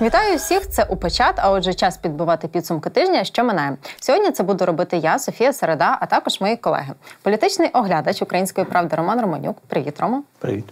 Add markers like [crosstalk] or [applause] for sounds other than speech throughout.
Вітаю всіх! Це «Упочат», А отже, час підбивати підсумки тижня, що минає. Сьогодні це буду робити я, Софія Середа, а також мої колеги. Політичний оглядач української правди Роман Романюк. Привіт, Рома. Привіт.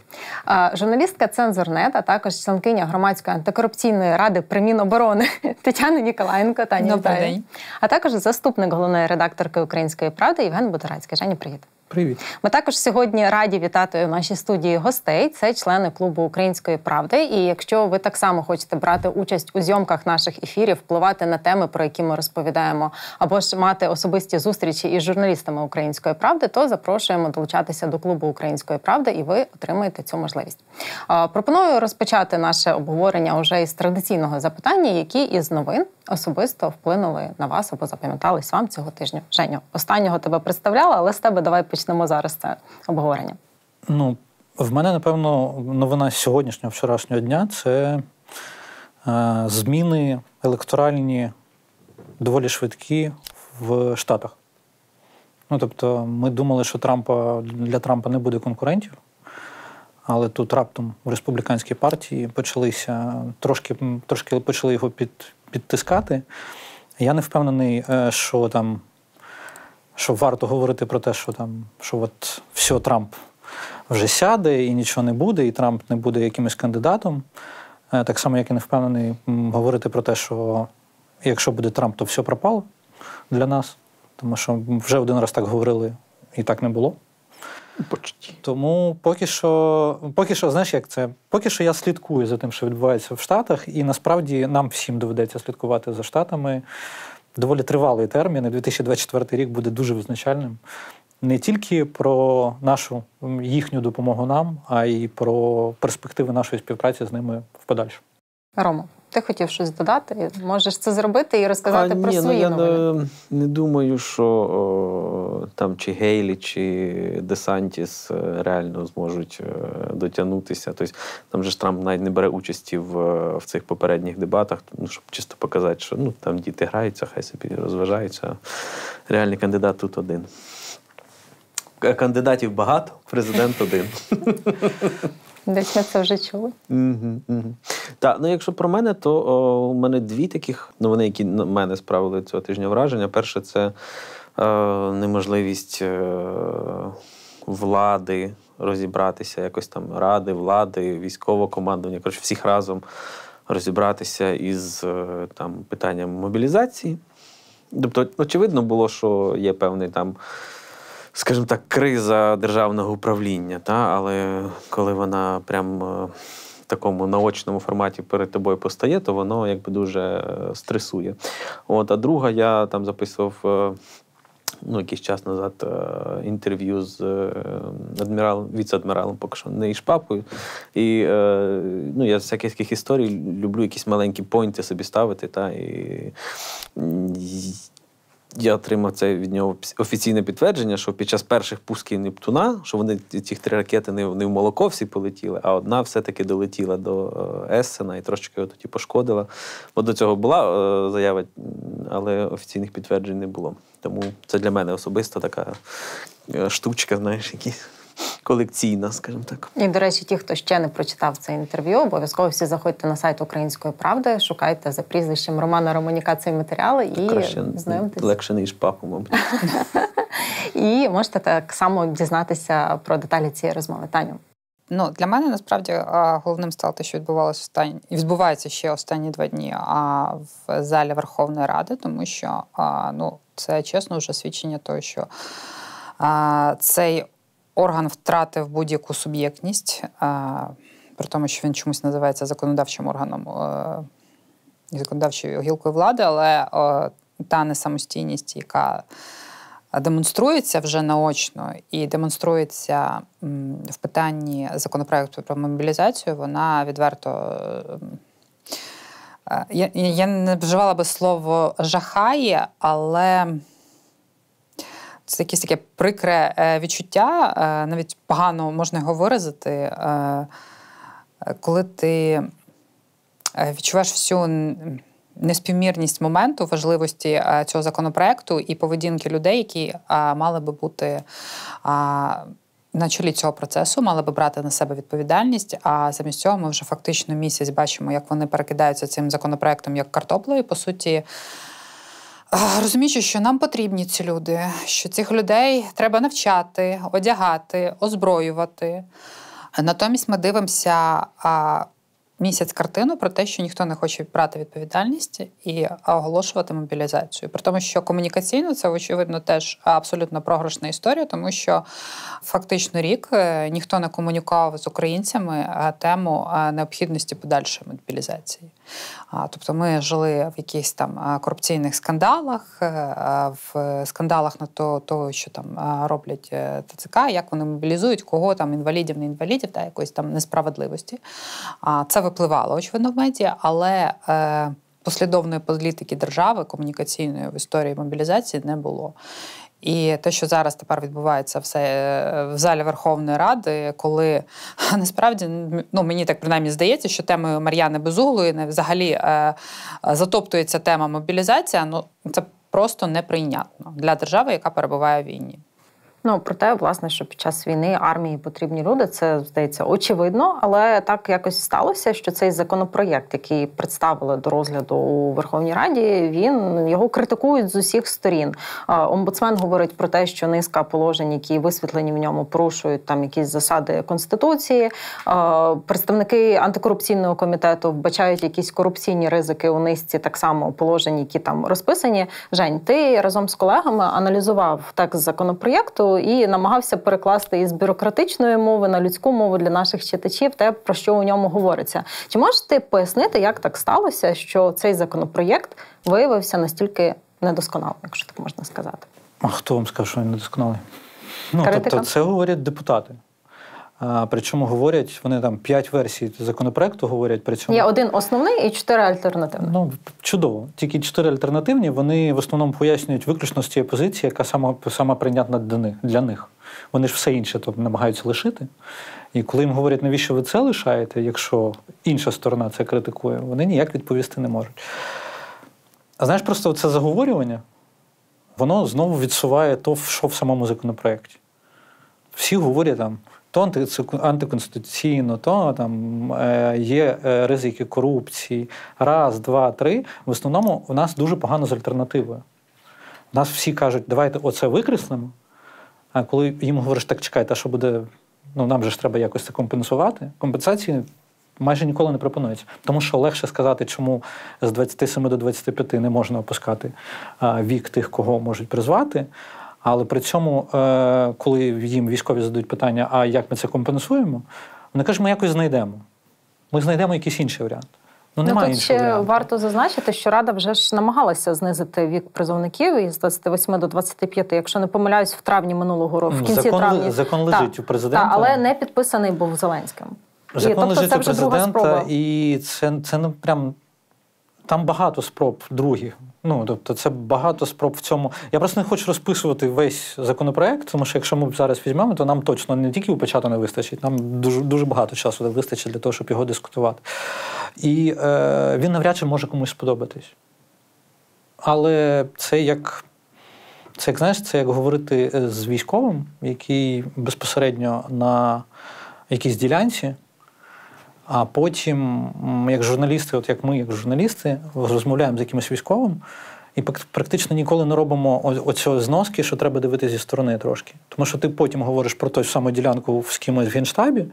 Журналістка «Цензорнет», а також членкиня громадської антикорупційної ради при Міноборони [laughs] Тетяна Ніколаєнко. Та Добрий день. а також заступник головної редакторки Української правди Євген Буторацький. Жені, привіт. Привіт, ми також сьогодні раді вітати в нашій студії гостей. Це члени клубу Української правди. І якщо ви так само хочете брати участь у зйомках наших ефірів, впливати на теми, про які ми розповідаємо, або ж мати особисті зустрічі із журналістами Української правди, то запрошуємо долучатися до клубу Української правди, і ви отримаєте цю можливість. Пропоную розпочати наше обговорення уже із традиційного запитання, які із новин особисто вплинули на вас або запам'ятались вам цього тижня. Женю, останнього тебе представляла, але з тебе давай почнемо зараз це обговорення? Ну, в мене, напевно, новина сьогоднішнього вчорашнього дня це е, зміни електоральні доволі швидкі в Штатах. Ну, тобто, ми думали, що Трампа для Трампа не буде конкурентів, але тут раптом в республіканській партії почалися трошки трошки почали його під, підтискати. Я не впевнений, е, що там що варто говорити про те, що там що от все, Трамп вже сяде і нічого не буде, і Трамп не буде якимось кандидатом. Е, так само, як і не впевнений, говорити про те, що якщо буде Трамп, то все пропало для нас. Тому що вже один раз так говорили, і так не було. Почти. Тому поки що, поки що, знаєш, як це? Поки що я слідкую за тим, що відбувається в Штатах, і насправді нам всім доведеться слідкувати за Штатами доволі тривалий термін. і 2024 рік буде дуже визначальним не тільки про нашу їхню допомогу нам, а й про перспективи нашої співпраці з ними в подальшому. Рома. Ти хотів щось додати? Можеш це зробити і розказати а, про ні, ну, свої ну, новини. не, не думаю, що о, там чи Гейлі, чи Десантіс е, реально зможуть е, дотягнутися. Тобто там же ж Трамп навіть не бере участі в е, в цих попередніх дебатах, ну, щоб чисто показати, що ну, там діти граються, хай собі розважаються. Реальний кандидат тут один. Кандидатів багато, президент один. [laughs] Десь ми це вже чули. Так, ну якщо про мене, то о, у мене дві таких новини, які на мене справили цього тижня враження. Перше, це е, неможливість е, влади розібратися, якось там ради, влади, військового командування, коротше, всіх разом розібратися із е, там питанням мобілізації. Тобто, очевидно було, що є певний там скажімо так, криза державного управління, та? але коли вона прям е, в такому наочному форматі перед тобою постає, то воно якби дуже е, стресує. От, А друга, я там записував е, ну, якийсь час назад інтерв'ю з адміралом, віце-адміралом поки що не Ішпапою. І ну, я з всяких історій люблю якісь маленькі пойнти собі ставити. Та, і я отримав це від нього офіційне підтвердження, що під час перших пусків Нептуна, що вони ці три ракети не в, не в молоко всі полетіли, а одна все-таки долетіла до е, Ессена і трошечки його тоді пошкодила. Бо до цього була е, заява, але офіційних підтверджень не було. Тому це для мене особисто така е, штучка, знаєш, якісь колекційна, скажімо так. І, до речі, ті, хто ще не прочитав це інтерв'ю, обов'язково всі заходьте на сайт Української правди, шукайте за прізвищем Романа Романіка цей матеріал і Краще, знайомтесь. Легше ніж папу, мабуть. [laughs] І можете так само дізнатися про деталі цієї розмови. Таню. Ну, для мене насправді головним стало те, що відбувалося останні і відбувається ще останні два дні а в залі Верховної Ради, тому що ну це чесно вже свідчення того, що а, цей орган втратив будь-яку суб'єктність, при тому, що він чомусь називається законодавчим органом е, законодавчою гілкою влади, але та несамостійність, яка демонструється вже наочно і демонструється в питанні законопроекту про мобілізацію, вона відверто. Е, я я не вживала би слово жахає, але це якесь таке прикре е, відчуття, е, навіть погано можна його виразити, е, коли ти відчуваєш всю неспівмірність моменту важливості цього законопроекту і поведінки людей, які мали би бути. На чолі цього процесу мали би брати на себе відповідальність. А замість цього ми вже фактично місяць бачимо, як вони перекидаються цим законопроектом як картоплею. По суті, Розуміючи, що нам потрібні ці люди, що цих людей треба навчати, одягати, озброювати. Натомість ми дивимося а, місяць картину про те, що ніхто не хоче брати відповідальність і оголошувати мобілізацію. При тому, що комунікаційно це очевидно теж абсолютно програшна історія, тому що фактично рік е, ніхто не комунікував з українцями е, тему е, необхідності подальшої мобілізації. Тобто ми жили в якихось там корупційних скандалах, е, в скандалах на то, того, що там роблять е, ТЦК, як вони мобілізують, кого там інвалідів, не інвалідів, та якоїсь там несправедливості. Це випливало, очевидно, в медіа, але. Е, послідовної політики держави комунікаційної в історії мобілізації не було. І те, що зараз тепер відбувається все е, в залі Верховної Ради, коли [laughs] насправді ну мені так принаймні здається, що темою Мар'яни Безуглої не взагалі е, затоптується тема мобілізація. Ну це просто неприйнятно для держави, яка перебуває в війні. Ну про те, власне, що під час війни армії потрібні люди, це здається очевидно, але так якось сталося, що цей законопроєкт, який представили до розгляду у Верховній Раді, він його критикують з усіх сторін. Омбудсмен говорить про те, що низка положень, які висвітлені в ньому, порушують там якісь засади конституції. Представники антикорупційного комітету вбачають якісь корупційні ризики у низці, так само положень, які там розписані. Жень, ти разом з колегами аналізував текст законопроєкту і намагався перекласти із бюрократичної мови на людську мову для наших читачів, те про що у ньому говориться. Чи можеш ти пояснити, як так сталося, що цей законопроєкт виявився настільки недосконалим, якщо так можна сказати? А хто вам скаже, що він недосконалий? Ну тобто, це говорять депутати. Причому говорять, вони там п'ять версій законопроекту говорять. При цьому є один основний і чотири альтернативні. Ну чудово. Тільки чотири альтернативні вони в основному пояснюють виключно з тієї позиції, яка сама сама прийнятна для них Вони ж все інше тобто, намагаються лишити. І коли їм говорять, навіщо ви це лишаєте, якщо інша сторона це критикує, вони ніяк відповісти не можуть. А знаєш, просто це заговорювання, воно знову відсуває то, що в самому законопроєкті. Всі говорять там то антиконституційно, то там е, є е, ризики корупції. Раз, два, три. В основному у нас дуже погано з альтернативою. У нас всі кажуть, давайте оце викреслимо. А коли їм говориш, так чекайте, що буде, ну нам же ж треба якось це компенсувати. Компенсації майже ніколи не пропонується. Тому що легше сказати, чому з 27 до 25 не можна опускати вік тих, кого можуть призвати. Але при цьому, е, коли їм військові задають питання, а як ми це компенсуємо, вони кажуть, ми якось знайдемо. Ми знайдемо якийсь інший варіант. Ну, ну немає тут ще варіанту. варто зазначити, що Рада вже ж намагалася знизити вік призовників із 28 до 25, якщо не помиляюсь, в травні минулого року. В ну, кінці закон, травні закон лежить та, у президента, та, але не підписаний був Зеленським. Закон і, тобто, лежить це у президента, друга спроба. і це це ну прям там багато спроб других. Ну тобто, це багато спроб в цьому. Я просто не хочу розписувати весь законопроект, тому що якщо ми зараз візьмемо, то нам точно не тільки у початку не вистачить, нам дуже дуже багато часу не вистачить для того, щоб його дискутувати. І е, він навряд чи може комусь сподобатись. Але це як. Це як знаєш, це як говорити е, з військовим, який безпосередньо на якійсь ділянці а потім, як журналісти, от як ми, як журналісти, розмовляємо з якимось військовим, і практично ніколи не робимо оцього зноски, що треба дивитися зі сторони трошки. Тому що ти потім говориш про ту саму ділянку з кимось в генштабі,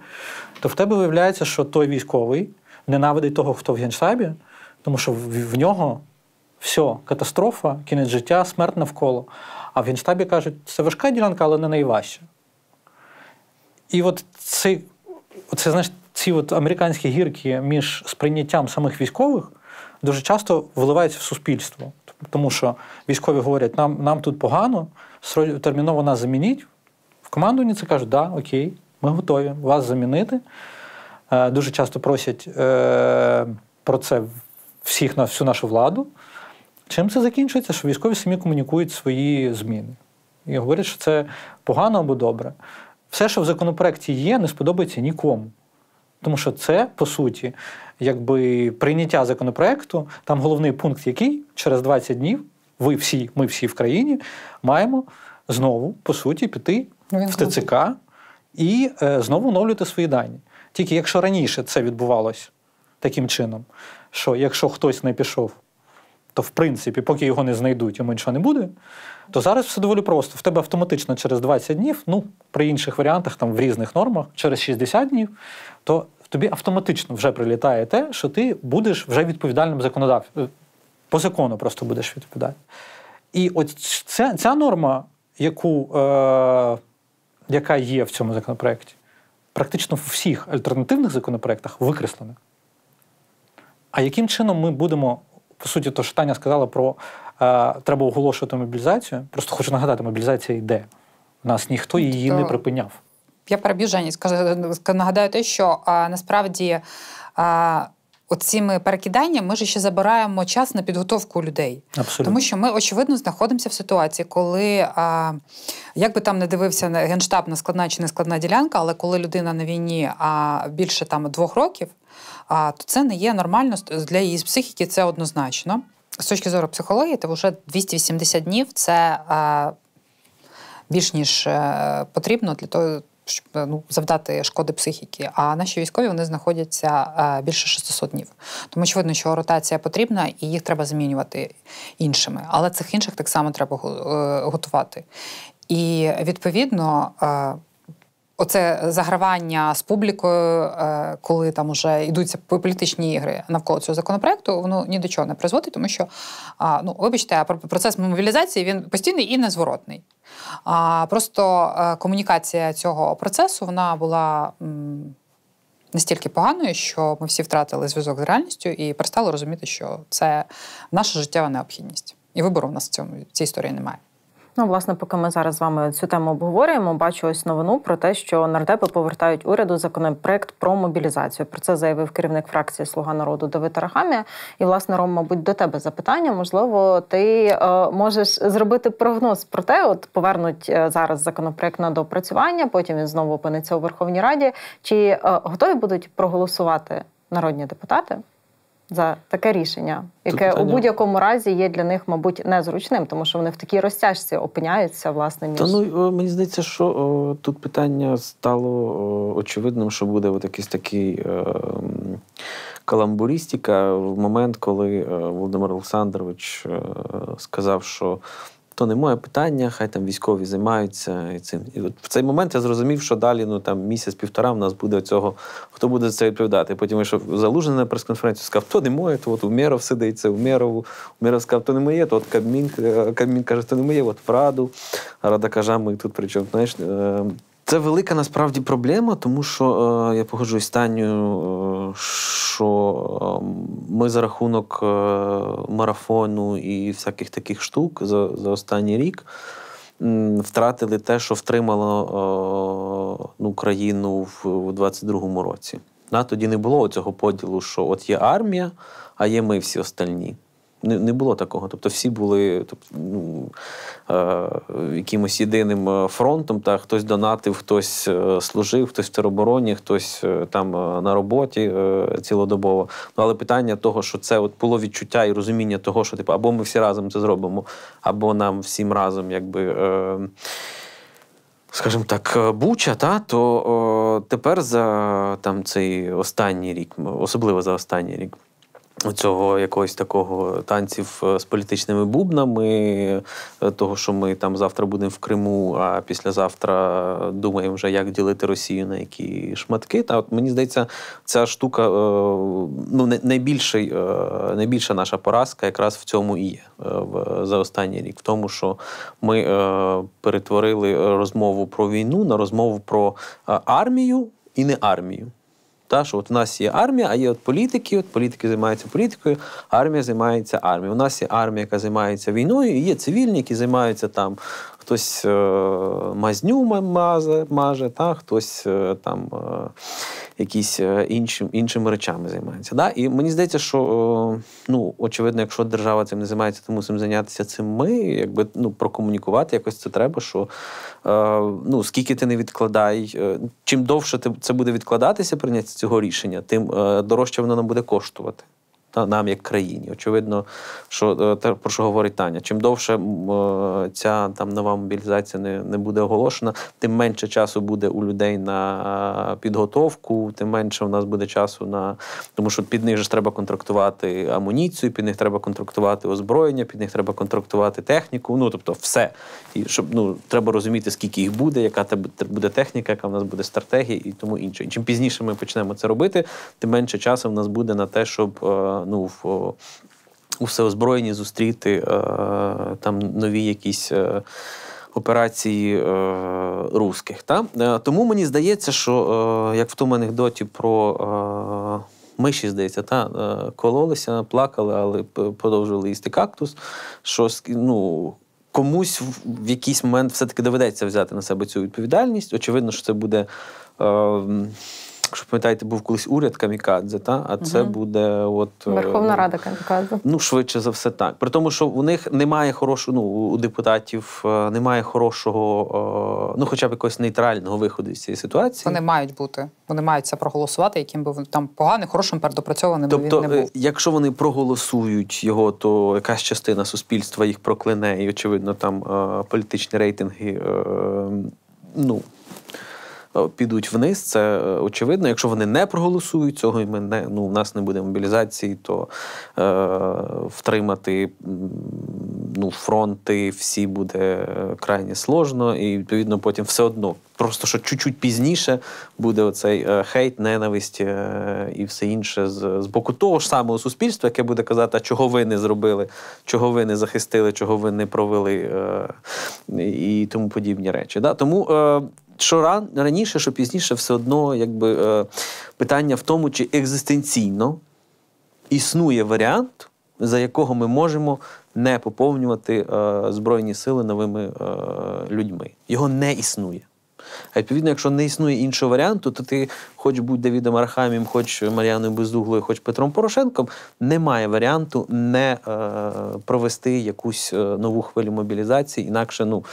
то в тебе виявляється, що той військовий ненавидить того, хто в генштабі, тому що в нього все, катастрофа, кінець життя, смерть навколо. А в генштабі кажуть, це важка ділянка, але не найважча. І от цей, оце, знаєш, ці от американські гірки між сприйняттям самих військових дуже часто вливаються в суспільство. Тому що військові говорять, нам нам тут погано, терміново нас замініть. В командуванні це кажуть, да, окей, ми готові вас замінити. Е, Дуже часто просять е, про це всіх на всю нашу владу. Чим це закінчується? Що військові самі комунікують свої зміни і говорять, що це погано або добре. Все, що в законопроекті є, не сподобається нікому. Тому що це, по суті, якби прийняття законопроекту, там головний пункт, який через 20 днів ви всі, ми всі в країні, маємо знову, по суті, піти ну, в ТЦК і е, знову оновлювати свої дані. Тільки якщо раніше це відбувалось таким чином, що якщо хтось не пішов то тобто, в принципі, поки його не знайдуть, йому нічого не буде, то зараз все доволі просто. В тебе автоматично через 20 днів, ну, при інших варіантах, там в різних нормах, через 60 днів, то тобі автоматично вже прилітає те, що ти будеш вже відповідальним законодавцем. По закону просто будеш відповідати. І от ця ця норма, яку, е, яка є в цьому законопроекті, практично в всіх альтернативних законопроектах викреслена. А яким чином ми будемо по суті, то що Таня сказала про е, треба оголошувати мобілізацію. Просто хочу нагадати, мобілізація йде. нас ніхто її то... не припиняв. Я переб'ю Жені, нагадаю те, що а, насправді. А... Оціми перекиданнями ми ж ще забираємо час на підготовку людей, Абсолютно. тому що ми очевидно знаходимося в ситуації, коли а, як би там не дивився генштаб на складна чи не складна ділянка, але коли людина на війні а, більше там двох років, а то це не є нормально для її психіки. Це однозначно. З точки зору психології, то вже 280 днів це е, більш ніж е, потрібно для того, щоб е, ну, завдати шкоди психіки. А наші військові вони знаходяться е, більше 600 днів. Тому очевидно, що ротація потрібна і їх треба замінювати іншими. Але цих інших так само треба е, готувати. І відповідно. Е, оце загравання з публікою, е, коли там уже йдуться політичні ігри навколо цього законопроекту, воно ні до чого не призводить, тому що ну вибачте, процес мобілізації він постійний і незворотний. А просто е, комунікація цього процесу вона була. Настільки поганою, що ми всі втратили зв'язок з реальністю і перестали розуміти, що це наша життєва необхідність, і вибору в нас в цьому в цій історії немає. Ну, власне, поки ми зараз з вами цю тему обговорюємо, бачу ось новину про те, що нардепи повертають уряду законопроект про мобілізацію. Про це заявив керівник фракції Слуга народу Давид Арахамія. І, власне, Ром, мабуть, до тебе запитання. Можливо, ти е, можеш зробити прогноз про те, от повернуть е, зараз законопроект на доопрацювання, потім він знову опиниться у Верховній Раді. Чи е, готові будуть проголосувати народні депутати за таке рішення, яке питання... у будь-якому разі є для них, мабуть, незручним, тому що вони в такій розтяжці опиняються власне між... Та ну е, мені здається, що о, е, тут питання стало о, е, очевидним, що буде от якийсь такий. О, Каламбурістика в момент, коли Володимир Олександрович сказав, що то не моє питання, хай там військові займаються цим. І от в цей момент я зрозумів, що далі ну там місяць-півтора в нас буде цього, хто буде за це відповідати. Потім вийшов залужений на прес-конференцію, сказав, то не моє, то от Умєров сидить, це Умєрову. Умєров сказав, то не моє, то от Кабмін, Кабмін каже, то не моє, от в Раду. Рада каже, ми тут при чому, знаєш. Ем, це велика насправді проблема, тому що е, я погоджуюсь Таню, е, що ем, ми за рахунок е, марафону і всяких таких штук за, за останній рік. Втратили те, що втримало ну, країну в 22-му році. Да? Тоді не було цього поділу, що от є армія, а є ми всі остальні не не було такого. Тобто всі були тобто, ну, е, якимось єдиним е, фронтом, та хтось донатив, хтось е, служив, хтось в теробороні, хтось е, там на роботі е, цілодобово. Ну, але питання того, що це от було відчуття і розуміння того, що типу, або ми всі разом це зробимо, або нам всім разом якби. Е, Скажімо так, Буча, та, то о, тепер за там цей останній рік, особливо за останній рік, Цього якогось такого танців е, з політичними бубнами, е, того, що ми там завтра будемо в Криму, а післязавтра е, думаємо вже, як ділити Росію на які шматки. Та от мені здається, ця штука ну найбільший, найбільша наша поразка якраз в цьому і є за останній рік. В тому, що ми перетворили розмову про війну на розмову про армію і не армію. Та, що от у нас є армія, а є от політики. От політики займаються політикою, армія займається армією. У нас є армія, яка займається війною, і є цивільні, які займаються там хтось е, мазню мазе, маже, та, хтось е, там е, якісь інші, іншими речами займається. Да? І мені здається, що ну, очевидно, якщо держава цим не займається, то мусимо зайнятися цим ми, якби ну, прокомунікувати якось це треба. що ну, Скільки ти не відкладай, чим довше це буде відкладатися, прийняття цього рішення, тим дорожче воно нам буде коштувати та нам як країні. Очевидно, що е, те, про що говорить Таня, чим довше е, ця там нова мобілізація не не буде оголошена, тим менше часу буде у людей на е, підготовку, тим менше у нас буде часу на тому, що під них ж треба контрактувати амуніцію, під них треба контрактувати озброєння, під них треба контрактувати техніку. Ну тобто, все і щоб ну треба розуміти, скільки їх буде, яка буде техніка, яка в нас буде стратегія і тому інше. І чим пізніше ми почнемо це робити, тим менше часу в нас буде на те, щоб ну, в. У всеозброєнні зустріти е, там нові якісь е, операції е, русських. Та? Тому мені здається, що як в тому анекдоті про миші, здається, та кололися, плакали, але продовжували їсти кактус. що ну, Комусь в якийсь момент все-таки доведеться взяти на себе цю відповідальність. Очевидно, що це буде. Якщо пам'ятаєте, був колись уряд камікадзе, та а це угу. буде от е, Верховна Рада камікадзе. Ну швидше за все так. При тому, що у них немає хорошого, ну у депутатів е, немає хорошого, е, ну хоча б якогось нейтрального виходу з цієї ситуації. Вони мають бути, вони мають це проголосувати, яким би там поганим, хорошим передопрацьованим тобто, він не був. Якщо вони проголосують його, то якась частина суспільства їх проклине, і очевидно, там політичні рейтинги ну. Е, підуть вниз. Це е, очевидно. Якщо вони не проголосують цього, і ми не ну в нас не буде мобілізації, то е, втримати ну, фронти всі буде е, крайне сложно, і відповідно потім все одно. Просто що чуть-чуть пізніше буде оцей хейт, ненависть і все інше з з боку того ж самого суспільства, яке буде казати, а чого ви не зробили, чого ви не захистили, чого ви не провели і тому подібні речі. Да? Тому що ран, раніше, що пізніше, все одно якби, е, питання в тому, чи екзистенційно існує варіант, за якого ми можемо не поповнювати е, Збройні сили новими е, людьми. Його не існує. А відповідно, якщо не існує іншого варіанту, то ти, хоч будь Давідом Архамієм, хоч Мар'яною Бездуглою, хоч Петром Порошенком, немає варіанту не е, провести якусь е, нову хвилю мобілізації, інакше ну.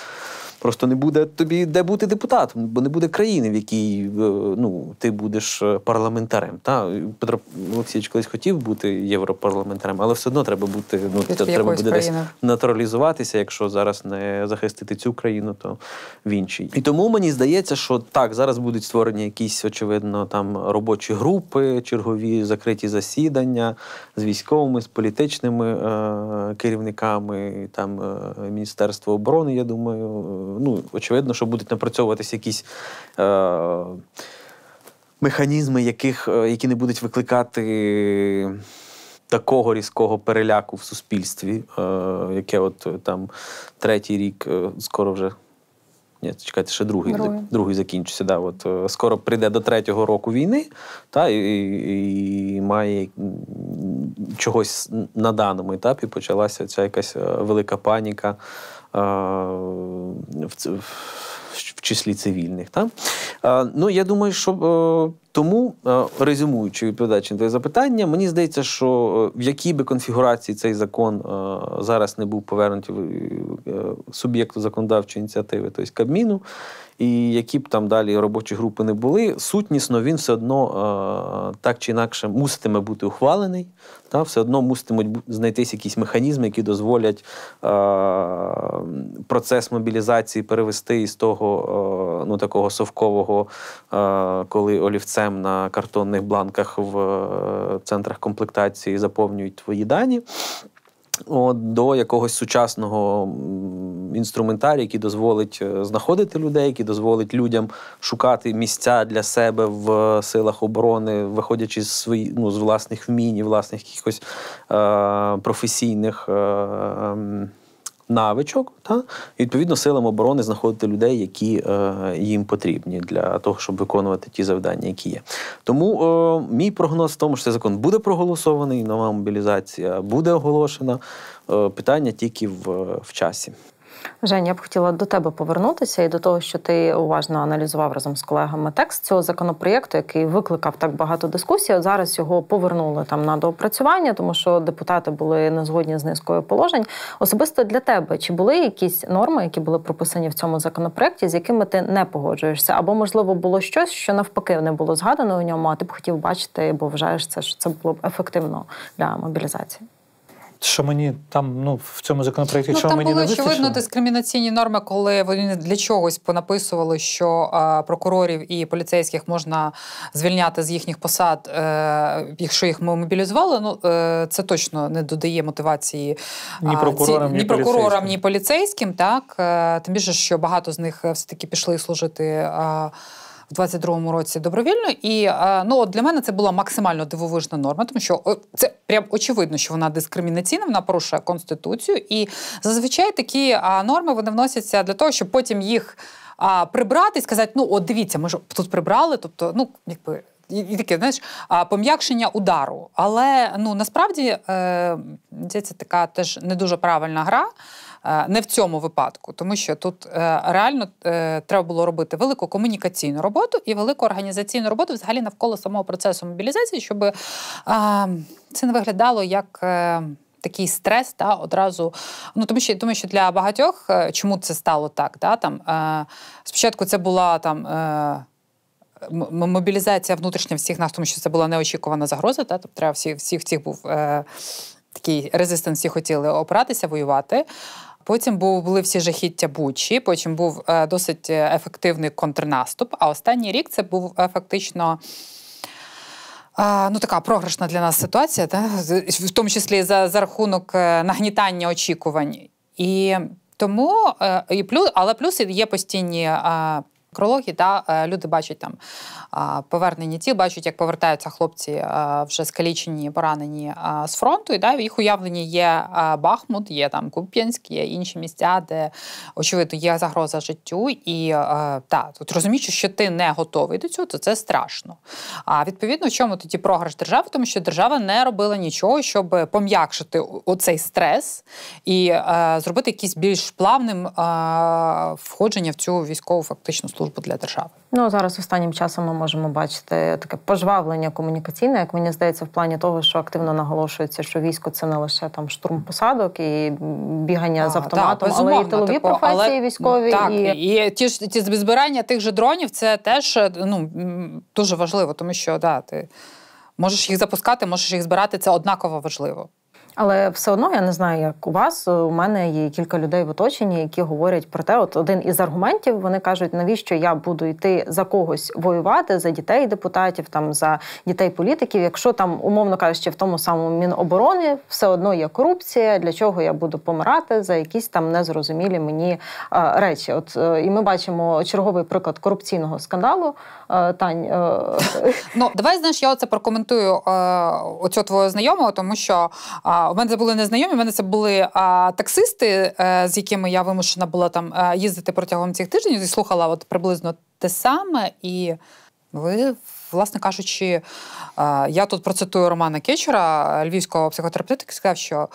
Просто не буде тобі де бути депутатом, бо не буде країни, в якій е, ну, ти будеш е, парламентарем. Та? Петро Олексійович колись хотів бути європарламентарем, але все одно треба бути. ну, Треба буде країни. десь натуралізуватися, якщо зараз не захистити цю країну, то в іншій. І тому мені здається, що так, зараз будуть створені якісь, очевидно, там робочі групи, чергові закриті засідання з військовими, з політичними е- керівниками, там е- Міністерство оборони, я думаю ну, очевидно, що будуть напрацьовуватися якісь. Е, Механізми, яких, е, які не будуть викликати такого різкого переляку в суспільстві, е, яке от е, там третій рік, е, скоро вже. Ні, чекайте, ще другий другий, другий закінчиться. Да, от, Скоро прийде до третього року війни, та, і, і, і має чогось на даному етапі почалася ця якась велика паніка. Е, в числі цивільних. Та? Е, ну, Я думаю, що е, тому, резюмуючи відповідаючи на твоє запитання, мені здається, що в якій би конфігурації цей закон зараз не був повернутий суб'єкту законодавчої ініціативи, тобто Кабміну, і які б там далі робочі групи не були, сутнісно він все одно так чи інакше муситиме бути ухвалений. Та все одно муситимуть знайтись якісь механізми, які дозволять е, процес мобілізації перевести із того е, ну, такого совкового, е, коли олівцем на картонних бланках в е, центрах комплектації заповнюють твої дані. Ну, от, до якогось сучасного інструментарію, який дозволить е, знаходити людей, який дозволить людям шукати місця для себе в е, силах оборони, виходячи з свої, ну, з власних вмінь, власних якихось е- професійних. Е- ем, навичок, та і, відповідно силам оборони знаходити людей, які е, їм потрібні для того, щоб виконувати ті завдання, які є. Тому е, мій прогноз в тому, що цей закон буде проголосований, нова мобілізація буде оголошена. Е, питання тільки в, в часі. Жень, я б хотіла до тебе повернутися і до того, що ти уважно аналізував разом з колегами текст цього законопроєкту, який викликав так багато дискусій. От Зараз його повернули там на доопрацювання, тому що депутати були не згодні з низкою положень. Особисто для тебе чи були якісь норми, які були прописані в цьому законопроєкті, з якими ти не погоджуєшся? Або можливо було щось, що навпаки не було згадано у ньому, а ти б хотів бачити, бо вважаєш це, що це було б ефективно для мобілізації? що мені там ну в цьому законопроекті ну, що там мені були, не очевидно дискримінаційні норми, коли вони для чогось понаписували, що е, прокурорів і поліцейських можна звільняти з їхніх посад, е, якщо їх ми мобілізували. Ну е, це точно не додає мотивації ні прокурорам, ці, ні, ні прокурорам, ні поліцейським. Так е, тим більше, що багато з них е, все таки пішли служити в 22-му році добровільно. І е, ну от для мене це була максимально дивовижна норма, тому що це прям очевидно, що вона дискримінаційна, вона порушує конституцію. І зазвичай такі е, норми вони вносяться для того, щоб потім їх прибрати і сказати: ну от дивіться, ми ж тут прибрали, тобто, ну якби. І таке, знаєш, пом'якшення удару. Але ну насправді е, це така теж не дуже правильна гра. Е, не в цьому випадку, тому що тут е, реально е, треба було робити велику комунікаційну роботу і велику організаційну роботу взагалі навколо самого процесу мобілізації, щоб це не виглядало як. Такий стрес та одразу. Ну тому що тому що для багатьох чому це стало так? Та, там, е, Спочатку це була там. Е, мобілізація внутрішня всіх нас, тому що це була неочікувана загроза. Та, тобто треба всі, всіх всіх був е, такий резистенс, всі хотіли опиратися, воювати. Потім були всі жахіття Бучі, потім був е, досить е, ефективний контрнаступ. А останній рік це був е, фактично. Ну, така програшна для нас ситуація, та? в тому числі за за рахунок нагнітання очікувань. І тому, і плюс, але плюс є постійні некрології, да, е, люди бачать там повернення тіл, бачать, як повертаються хлопці е, вже скалічені, поранені е, з фронту. І да, їх уявлені. є Бахмут, є там Куп'янськ, є інші місця, де очевидно є загроза життю. І та тут розуміючи, що ти не готовий до цього, то це страшно. А відповідно, в чому тоді програш держави, тому що держава не робила нічого, щоб пом'якшити оцей стрес і зробити якийсь більш плавним входження в цю військову фактичну службу службу для держави. Ну зараз останнім часом ми можемо бачити таке пожвавлення комунікаційне, як мені здається, в плані того, що активно наголошується, що військо це не лише там штурм посадок і бігання а, з автоматом, та, але і типу, тилові тако, професії але, військові так, і і ті ж ті збирання тих же дронів. Це теж ну дуже важливо, тому що да, ти можеш їх запускати, можеш їх збирати. Це однаково важливо. Але все одно я не знаю, як у вас у мене є кілька людей в оточенні, які говорять про те, от один із аргументів вони кажуть, навіщо я буду йти за когось воювати за дітей депутатів, там за дітей політиків, якщо там умовно кажучи, в тому самому міноборони все одно є корупція. Для чого я буду помирати за якісь там незрозумілі мені а, е, речі? От е, і ми бачимо черговий приклад корупційного скандалу. Е, Тань. Е. Ну, Давай знаєш, я оце прокоментую е, оцю твою знайомого, тому що у мене це були не знайомі, у мене це були таксисти, з якими я вимушена була там їздити протягом цих тижнів і слухала от приблизно те саме. І ви, власне кажучи, я тут процитую Романа Кечера, львівського психотерапевта, який сказав, що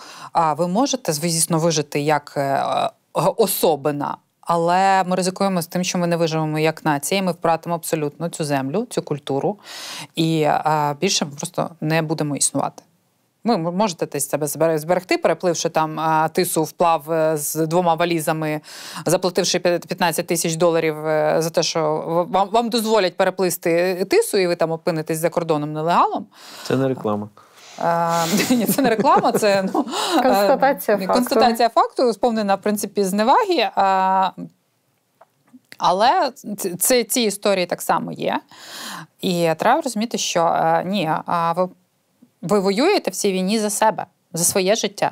ви можете, звісно, вижити як особина але ми ризикуємо з тим, що ми не виживемо як нація, і ми втратимо абсолютно цю землю, цю культуру, і е, більше ми просто не будемо існувати. Ми можете десь себе зберегти, перепливши там е, тису вплав е, з двома валізами, заплативши 15 тисяч доларів за те, що вам вам дозволять переплисти тису, і ви там опинитесь за кордоном нелегалом. Це не реклама. [laughs] Ні, Це не реклама, це ну, констатація факту. Констатація факту, сповнена в принципі зневаги. Але це ці історії так само є. І треба розуміти, що е, ні, ви, ви воюєте в цій війні за себе, за своє життя.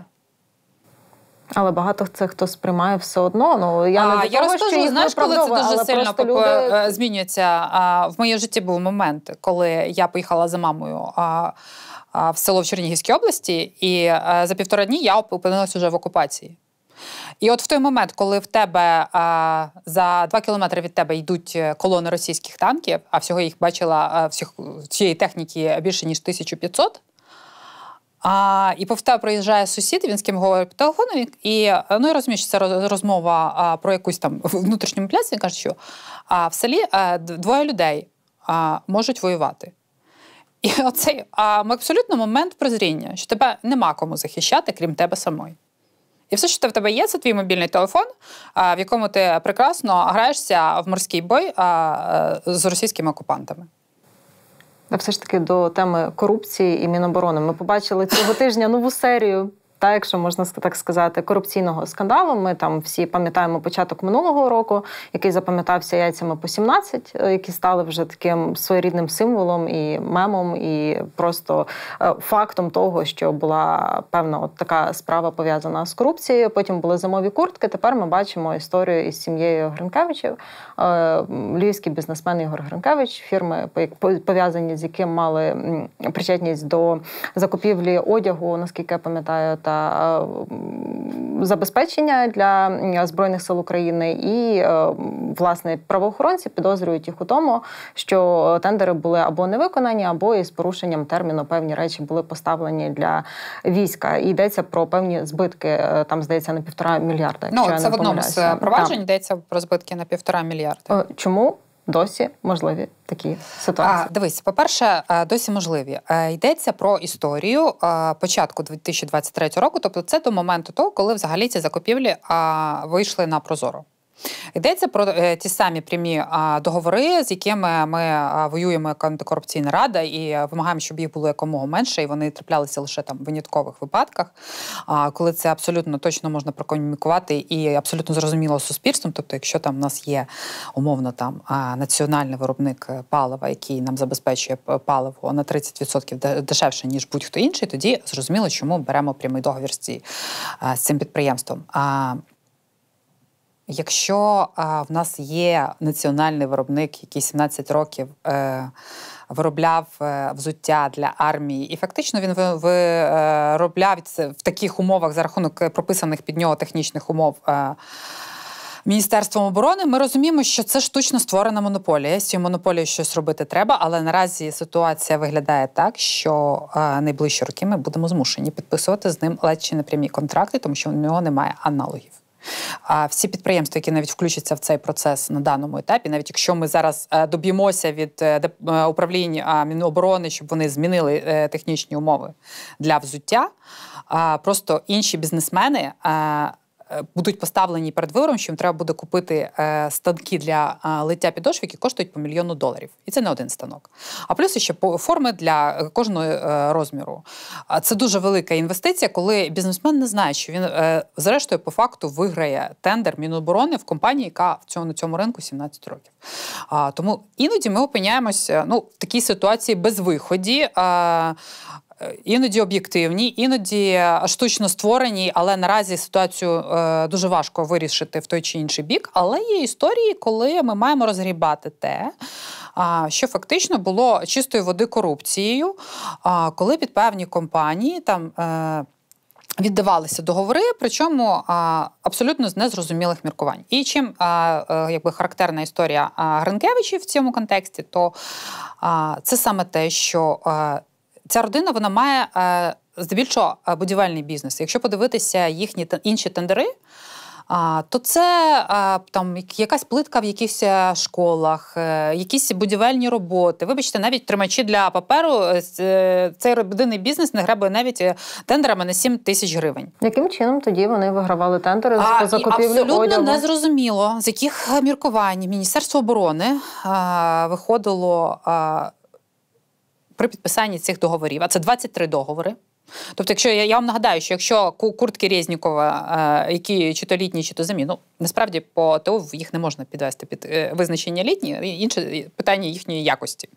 Але багато це хто сприймає все одно. Ну я не а, я розкажу, що знаєш, коли це дуже сильно поп... Е, змінюється. В моєму житті був момент, коли я поїхала за мамою в село в Чернігівській області, і е, за півтора дні я опинилася вже в окупації. І от в той момент, коли в тебе е, за два кілометри від тебе йдуть е, колони російських танків, а всього їх бачила всіх, цієї техніки більше ніж 1500, а, І повта проїжджає сусід, він з ким говорить по телефону, і ну я розумію, що це розмова а, про якусь там внутрішню пляс. Він каже, що а, в селі а, двоє людей а, можуть воювати. І [laughs] оцей а, абсолютно момент прозріння, що тебе нема кому захищати, крім тебе самої. І все, що в тебе є, це твій мобільний телефон, в якому ти прекрасно граєшся в морський бой е, з російськими окупантами. А все ж таки до теми корупції і Міноборони. Ми побачили цього тижня нову серію та якщо можна так сказати, корупційного скандалу. Ми там всі пам'ятаємо початок минулого року, який запам'ятався яйцями по 17, е, які стали вже таким своєрідним символом і мемом, і просто е, фактом того, що була певна от така справа пов'язана з корупцією. Потім були зимові куртки. Тепер ми бачимо історію із сім'єю Гринкевичів. Е, львівський бізнесмен Ігор Гринкевич, фірми пов'язані з яким мали причетність до закупівлі одягу, наскільки я пам'ятаю, та забезпечення для збройних сил України, і е, власне правоохоронці підозрюють їх у тому, що тендери були або не виконані, або із порушенням терміну певні речі були поставлені для війська. І йдеться про певні збитки. Е, там здається на півтора мільярда. Ну це в одному з е, проваджень йдеться про збитки на півтора мільярда. Чому? Досі можливі такі ситуації. А, Дивись, по-перше, е, досі можливі. Е, йдеться про історію е, початку 2023 року, тобто це до моменту того, коли взагалі ці закупівлі вийшли на Прозоро. Йдеться про е, ті самі прямі договори, з якими ми воюємо як антикорупційна рада і е, вимагаємо, щоб їх було якомога менше, і вони траплялися лише там в виняткових випадках, коли це абсолютно точно можна прокомунікувати і абсолютно зрозуміло суспільством. Тобто, якщо там в нас є умовно там національний виробник палива, який нам забезпечує паливо на 30% дешевше ніж будь-хто інший, тоді зрозуміло, чому беремо прямий договір з цим підприємством. Якщо а, в нас є національний виробник, який 17 років е, виробляв е, взуття для армії, і фактично він виробляв е, це в таких умовах за рахунок прописаних під нього технічних умов. Е, Міністерством оборони ми розуміємо, що це штучно створена монополія. З цією монополією щось робити треба, але наразі ситуація виглядає так, що е, найближчі роки ми будемо змушені підписувати з ним ледь чи непрямі контракти, тому що в нього немає аналогів. А всі підприємства, які навіть включаться в цей процес на даному етапі, навіть якщо ми зараз е, доб'ємося від е, е, управлінь Міноборони, щоб вони змінили технічні умови для взуття, просто інші бізнесмени Е, будуть поставлені перед вибором, що їм треба буде купити е, станки для е, лиття підошв, які коштують по мільйону доларів. І це не один станок. А плюс ще форми для кожного розміру. Це дуже велика інвестиція, коли бізнесмен не знає, що він зрештою по факту виграє тендер Міноборони в компанії, яка в цьому на цьому ринку 17 років. Тому іноді ми опиняємося ну, в такій ситуації без виході іноді об'єктивні, іноді е, штучно створені, але наразі ситуацію е, дуже важко вирішити в той чи інший бік. Але є історії, коли ми маємо розгрібати те. Що фактично було чистої води корупцією, коли під певні компанії там е, віддавалися договори, причому абсолютно з незрозумілих міркувань. І чим якби характерна історія Гринкевичів в цьому контексті, то це саме те, що ця родина вона має е, здебільшого е, будівельний бізнес. Якщо подивитися їхні інші тендери. то це е, там якась плитка в якихось школах, якісь будівельні роботи. Вибачте, навіть тримачі для паперу цей родинний бізнес не грабує навіть тендерами на 7 тисяч гривень. Яким чином тоді вони вигравали тендери а, за закупівлю абсолютно одягу? незрозуміло, з яких міркувань Міністерство оборони а, виходило. А, при підписанні цих договорів, а це 23 договори. Тобто, якщо я, я вам нагадаю, що якщо куртки Резнікова, е, які чи то літні, чи то зимні, ну насправді по ТО їх не можна підвести під е, визначення літні, інше питання їхньої якості.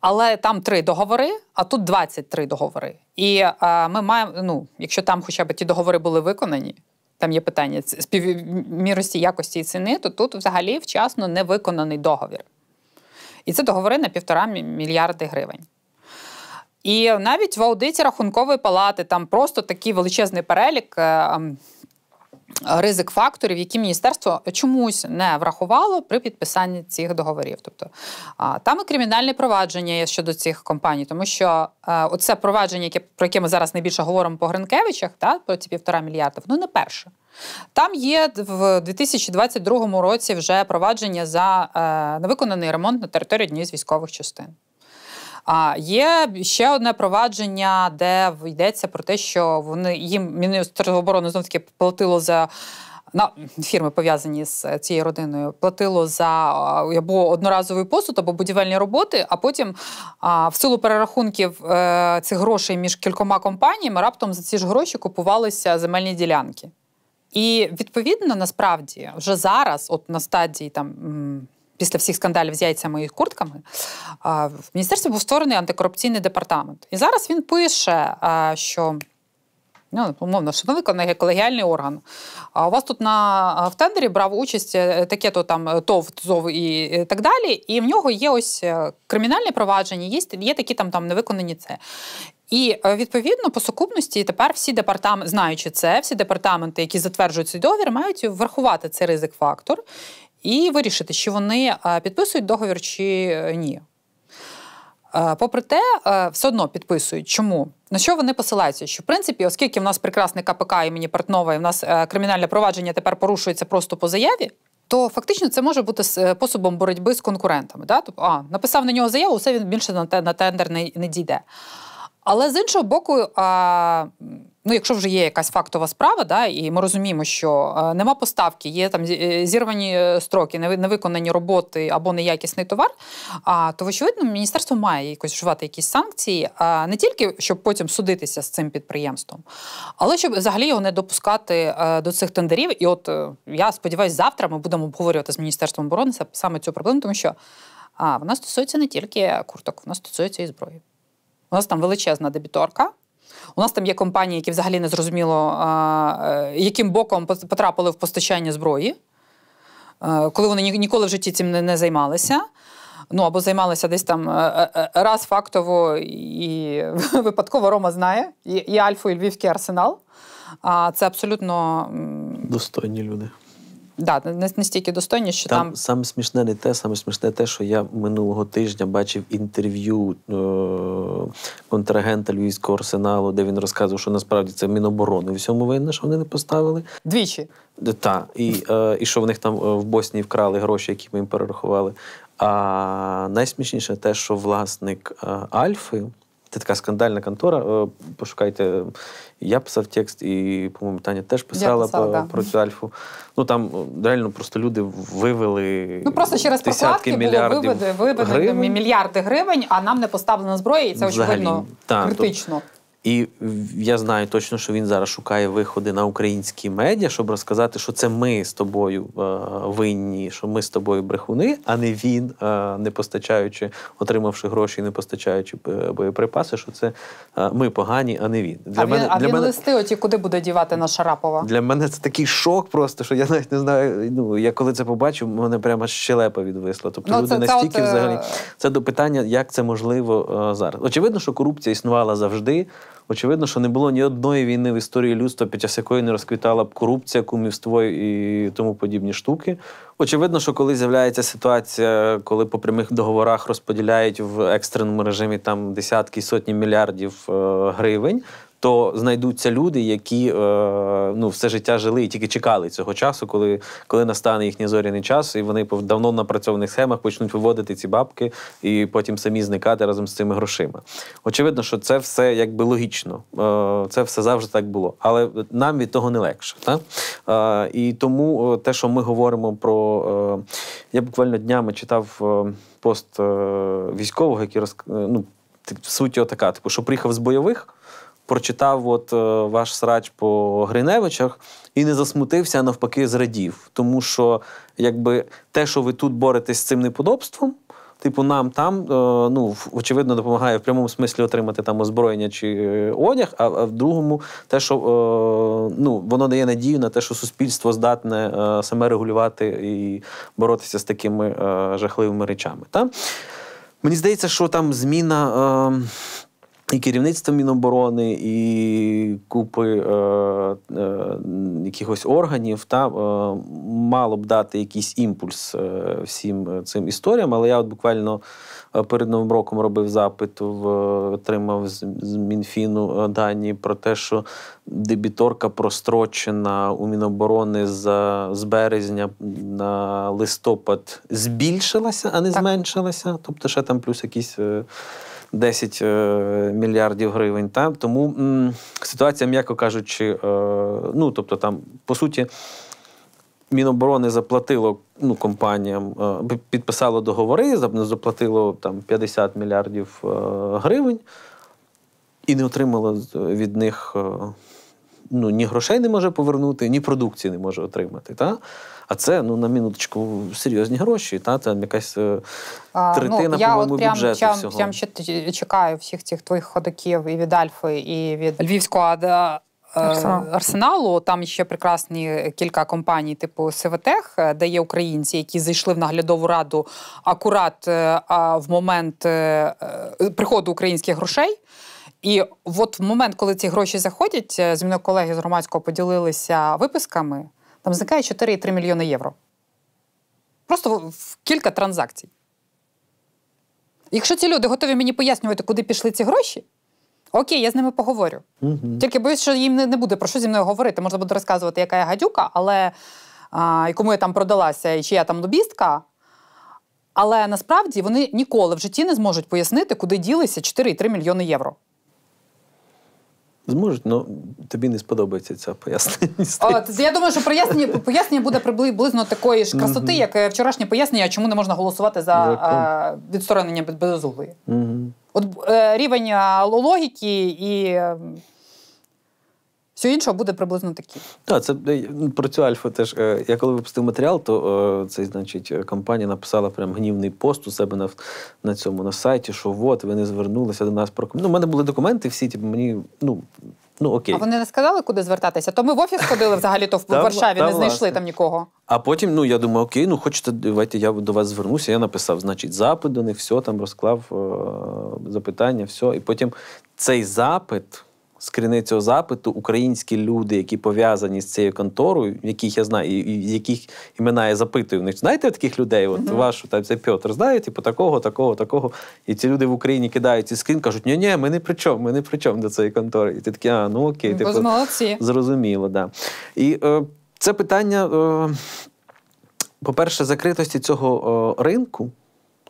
Але там три договори, а тут 23 договори. І е, ми маємо, ну, якщо там хоча б ті договори були виконані, там є питання співмірності якості і ціни, то тут взагалі вчасно не виконаний договір. І це договори на півтора мільярди гривень. І навіть в аудиті рахункової палати там просто такий величезний перелік. Е, ем, ризик факторів, які міністерство чомусь не врахувало при підписанні цих договорів. Тобто там і кримінальне провадження є щодо цих компаній, тому що е, оце провадження, про яке ми зараз найбільше говоримо по Гринкевичах, та про ці півтора мільярда, воно не перше. Там є в 2022 році вже провадження за е, невиконаний ремонт на території однієї з військових частин. А є ще одне провадження, де йдеться про те, що вони їм міністерство оборони знов таки платило за на фірми пов'язані з цією родиною, платило за е, або одноразовий посуд, або будівельні роботи. А потім, а, в силу перерахунків е, цих грошей між кількома компаніями, раптом за ці ж гроші купувалися земельні ділянки. І відповідно насправді вже зараз, от на стадії там. Після всіх скандалів з яйцями і куртками в міністерстві був створений антикорупційний департамент. І зараз він пише, що Ну, умовно, шановний колегіальний орган. А у вас тут на в тендері брав участь е, таке то там е, ТОВ, ТЗОВ і е, так далі. І в нього є ось кримінальне провадження, є є такі там там невиконані це. І відповідно по сукупності тепер всі департаменти, знаючи це, всі департаменти, які затверджують цей договір, мають врахувати цей ризик фактор і вирішити, чи вони підписують договір чи ні. Е, попри те, е, все одно підписують, чому на що вони посилаються? Що в принципі, оскільки в нас прекрасний КПК імені Портнова, і в нас е, кримінальне провадження тепер порушується просто по заяві, то фактично це може бути способом боротьби з конкурентами. Да? Тобто, а написав на нього заяву, все він більше на на тендер не дійде. Але з іншого боку, а, ну, якщо вже є якась фактова справа, да, і ми розуміємо, що е, нема поставки, є там е, зірвані е, строки, невиконані роботи або неякісний товар, а то очевидно, міністерство має якось вживати якісь санкції, не тільки щоб потім судитися з цим підприємством, але щоб взагалі його не допускати до цих тендерів. І от я сподіваюся, завтра ми будемо обговорювати з міністерством оборони саме цю проблему, тому що а, вона стосується не тільки курток, вона стосується і зброї. У нас там величезна дебіторка. У нас там є компанії, які взагалі не зрозуміло, е, яким боком потрапили в постачання зброї, е, коли вони ніколи в житті цим не займалися. Ну або займалися десь там е, раз фактово і [laughs] випадково Рома знає і Альфу, і Львівський арсенал. А це абсолютно достойні люди да, не настільки достойні, що там, там саме смішне не те, саме смішне те, що я минулого тижня бачив інтерв'ю е- контрагента Львівського арсеналу, де він розказував, що насправді це Міноборони у всьому винна, що вони не поставили. Двічі. Так, і е- і що в них там е, в Боснії вкрали гроші, які ми їм перерахували. А найсмішніше те, що власник е- Альфи. Це така скандальна контора. Е, пошукайте. Я писав текст, і, по-моєму, Таня теж писала, писала по, да. про цю альфу. Ну там е, реально просто люди вивели. Ну просто через прокладки мільярдів були виведені, виведені гривень. мільярди гривень, а нам не поставлено зброї, і це ну, Взагалі, очевидно та, ну, критично. То, і я знаю точно, що він зараз шукає виходи на українські медіа, щоб розказати, що це ми з тобою е, винні, що ми з тобою брехуни, а не він, е, не постачаючи, отримавши гроші, не постачаючи е, боєприпаси. Що це ми погані, а не він. Для а мене він, а для він мене... листи. Оті куди буде дівати на Шарапова? Для мене це такий шок, просто що я навіть не знаю. Ну я коли це побачив, мене прямо щелепа відвисла. Тобто ну, люди це, настільки це от... взагалі це до питання, як це можливо зараз. Очевидно, що корупція існувала завжди. Очевидно, що не було ні одної війни в історії людства, під час якої не розквітала б корупція, кумівство і тому подібні штуки. Очевидно, що коли з'являється ситуація, коли по прямих договорах розподіляють в екстреному режимі там десятки сотні мільярдів е, гривень, то знайдуться люди, які е, ну, все життя жили і тільки чекали цього часу, коли коли настане їхній зоряний час, і вони по давно напрацьованих схемах почнуть виводити ці бабки і потім самі зникати разом з цими грошима. Очевидно, що це все якби логічно, е, це все завжди так було. Але нам від того не легше. Так? Е, і тому те, що ми говоримо про я буквально днями читав пост військового, який роз... ну, суть його така, типу, що приїхав з бойових прочитав от е, ваш срач по Гриневичах і не засмутився, а навпаки, зрадів. Тому що, якби те, що ви тут боретесь з цим неподобством. Типу, нам там е, ну очевидно допомагає в прямому смислі отримати там озброєння чи е, одяг. А в другому, те, що ну воно дає надію на те, що суспільство здатне саме регулювати і боротися з такими жахливими речами. Та? Мені здається, що там зміна. Ем, і керівництво Міноборони, і купи е, е, якихось органів та е, мало б дати якийсь імпульс е, всім е, цим історіям. Але я от буквально е, перед новим роком робив запит, в, отримав з, з Мінфіну дані про те, що дебіторка прострочена у Міноборони з, з березня на листопад збільшилася, а не так. зменшилася. Тобто ще там плюс якісь. 10 е, мільярдів гривень. Та? Тому ситуація, м'яко кажучи, е, ну тобто там, по суті, Міноборони заплатило ну, компаніям, е, підписало договори, заплатило там 50 мільярдів гривень і не отримало від них ну, ні грошей не може повернути, ні продукції не може отримати. Та? А це ну на минуточку серйозні гроші. Та там якась е, ну, третина ну, я по-моєму, от прям, бюджету прям, всього. прям ще чекаю всіх цих твоїх ходаків і від Альфи, і від Львівського ада. Е, Арсенал. Арсеналу там ще прекрасні кілька компаній, типу Севатех, е, де є українці, які зайшли в наглядову раду акурат А в момент приходу українських грошей. І от в момент, коли ці гроші заходять, зі мною колеги з громадського поділилися виписками там зникає 4,3 мільйони євро. Просто в кілька транзакцій. Якщо ці люди готові мені пояснювати, куди пішли ці гроші, окей, я з ними поговорю. Угу. Тільки боюсь, що їм не буде про що зі мною говорити. Можна буде розказувати, яка я гадюка, але а, і кому я там продалася, і чия там лобістка. Але насправді вони ніколи в житті не зможуть пояснити, куди ділися 4,3 мільйони євро. Зможуть, але тобі не сподобається ця пояснення. От, я думаю, що прояснення пояснення буде приблизно такої ж красоти, mm-hmm. як е, вчорашнє пояснення, чому не можна голосувати за а, відсторонення безузлої. Mm-hmm. От е, рівень логіки і. Ем, все інше буде приблизно такі. Так, це е, про цю альфу теж. Е, я коли випустив матеріал, то е, цей, значить, компанія написала прям гнівний пост у себе на на цьому на сайті, що от ви не звернулися до нас про Ну, У мене були документи всі, типу, мені, ну. Ну, окей. А вони не сказали, куди звертатися? То ми в офіс ходили взагалі, то в [laughs] та, Варшаві та, не знайшли власне. там нікого. А потім, ну я думаю, окей, ну хочете, давайте я до вас звернуся. Я написав, значить, запит до них, все там розклав е- запитання, все. І потім цей запит з криницього запиту українські люди, які пов'язані з цією конторою, яких я знаю, і, і яких імена я запитую них. Знаєте таких людей? От mm-hmm. вашу там це Пьотр, знає, типу такого, такого, такого. І ці люди в Україні кидають ці скрін, кажуть, ні, ні, ми не при чому, ми не при чому до цієї контори. І ти такий, а ну окей, типу, молодці. зрозуміло, да. І е, це питання. Е, по-перше, закритості цього о, е, ринку,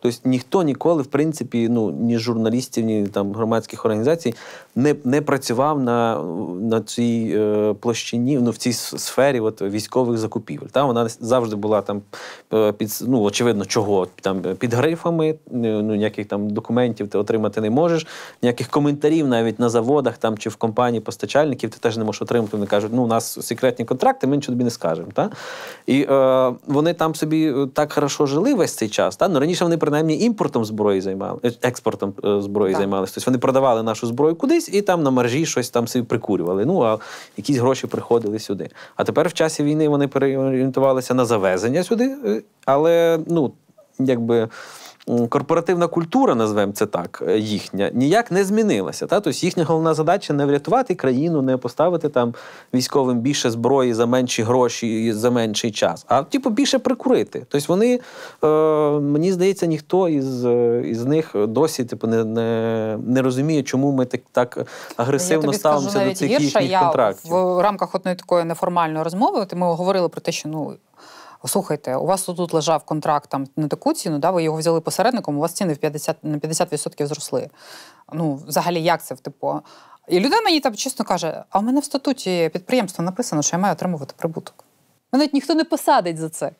Тобто ніхто ніколи, в принципі, ну ні журналістів, ні там громадських організацій не не працював на на цій е, площині, ну в цій сфері от, військових закупівель. Та вона завжди була там е, під ну очевидно, чого там е, під грифами. Е, ну ніяких там документів ти отримати не можеш, ніяких коментарів навіть на заводах там чи в компанії постачальників ти теж не можеш отримати. Вони кажуть, ну у нас секретні контракти, ми нічого тобі не скажемо. Та? І е, вони там собі так хорошо жили весь цей час. Та? Ну раніше вони принаймні імпортом зброї займали, е, експортом е, зброї так. займалися. Тобто вони продавали нашу зброю кудись і там на маржі щось там собі прикурювали. Ну а якісь гроші приходили сюди. А тепер в часі війни вони переорієнтувалися на завезення сюди, е, але ну якби корпоративна культура, назвемо це так, е, їхня, ніяк не змінилася. Та? Тобто їхня головна задача не врятувати країну, не поставити там військовим більше зброї за менші гроші і за менший час, а типу більше прикурити. Тобто вони, е, мені здається, ніхто із е, із них досі типу, не не, не розуміє, чому ми так так агресивно ставимося скажу, до цих гірше, їхніх я контрактів. В рамках одної такої неформальної розмови, Ти ми говорили про те, що ну слухайте, у вас тут лежав контракт там на таку ціну, да, ви його взяли посередником, у вас ціни в 50, на 50% зросли. Ну, взагалі, як це типу? І людина мені там чесно каже: а у мене в статуті підприємства написано, що я маю отримувати прибуток. Мене ніхто не посадить за це.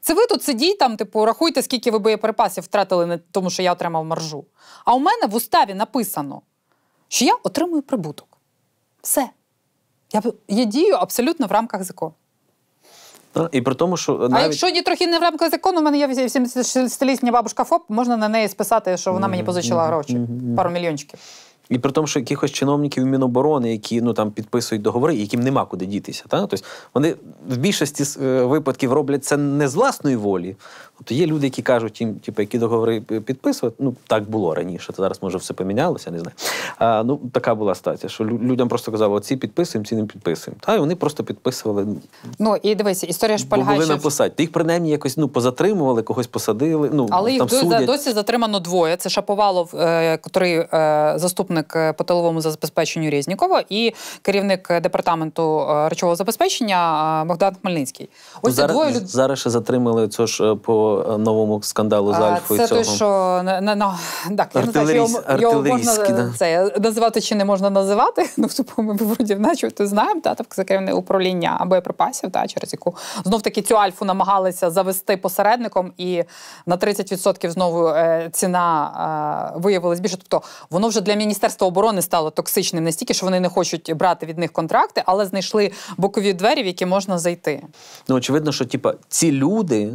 Це ви тут сидіть там, типу, рахуйте, скільки ви боєприпасів втратили на тому, що я отримав маржу. А у мене в уставі написано, що я отримую прибуток. Все. Я я дію абсолютно в рамках закону. Ну, і при тому, що навіть... А якщо ні трохи не в рамках закону, у мене є 70-літня бабушка ФОП, можна на неї списати, що вона мені позичила гроші, пару мільйончиків. І при тому, що якихось чиновників Міноборони, які ну там підписують договори, яким нема куди дітися. Та? Тобто вони в більшості е, випадків роблять це не з власної волі. Тобто є люди, які кажуть, їм, типу, які договори підписують. Ну так було раніше. то Зараз може все помінялося, не знаю. А, Ну така була стація, що людям просто казали, оці підписуємо, ці не підписуємо. Та і вони просто підписували. Ну і дивися, історія ж полягає. на посаді. Їх принаймні якось ну позатримували, когось посадили. Ну але там їх судять. досі затримано двоє. Це Шаповалов, який е, е, заступник заступник е, по тиловому забезпеченню Різнікова і керівник е, департаменту е, речового забезпечення Богдан Хмельницький. Ось зараз, двоє люд... зараз ще затримали цього ж по новому скандалу з Альфою. Це те, що на, на, на так, я не знаю, його, його можна да. це називати чи не можна називати. [laughs] Ну в ми вроді наче то знаємо, та так тобто це керівне управління боєприпасів, та через яку знов таки цю альфу намагалися завести посередником, і на 30% знову ціна виявилась більше. Тобто воно вже для міністра. Міністерство оборони стало токсичним настільки, що вони не хочуть брати від них контракти, але знайшли бокові двері, в які можна зайти. Ну очевидно, що типа ці люди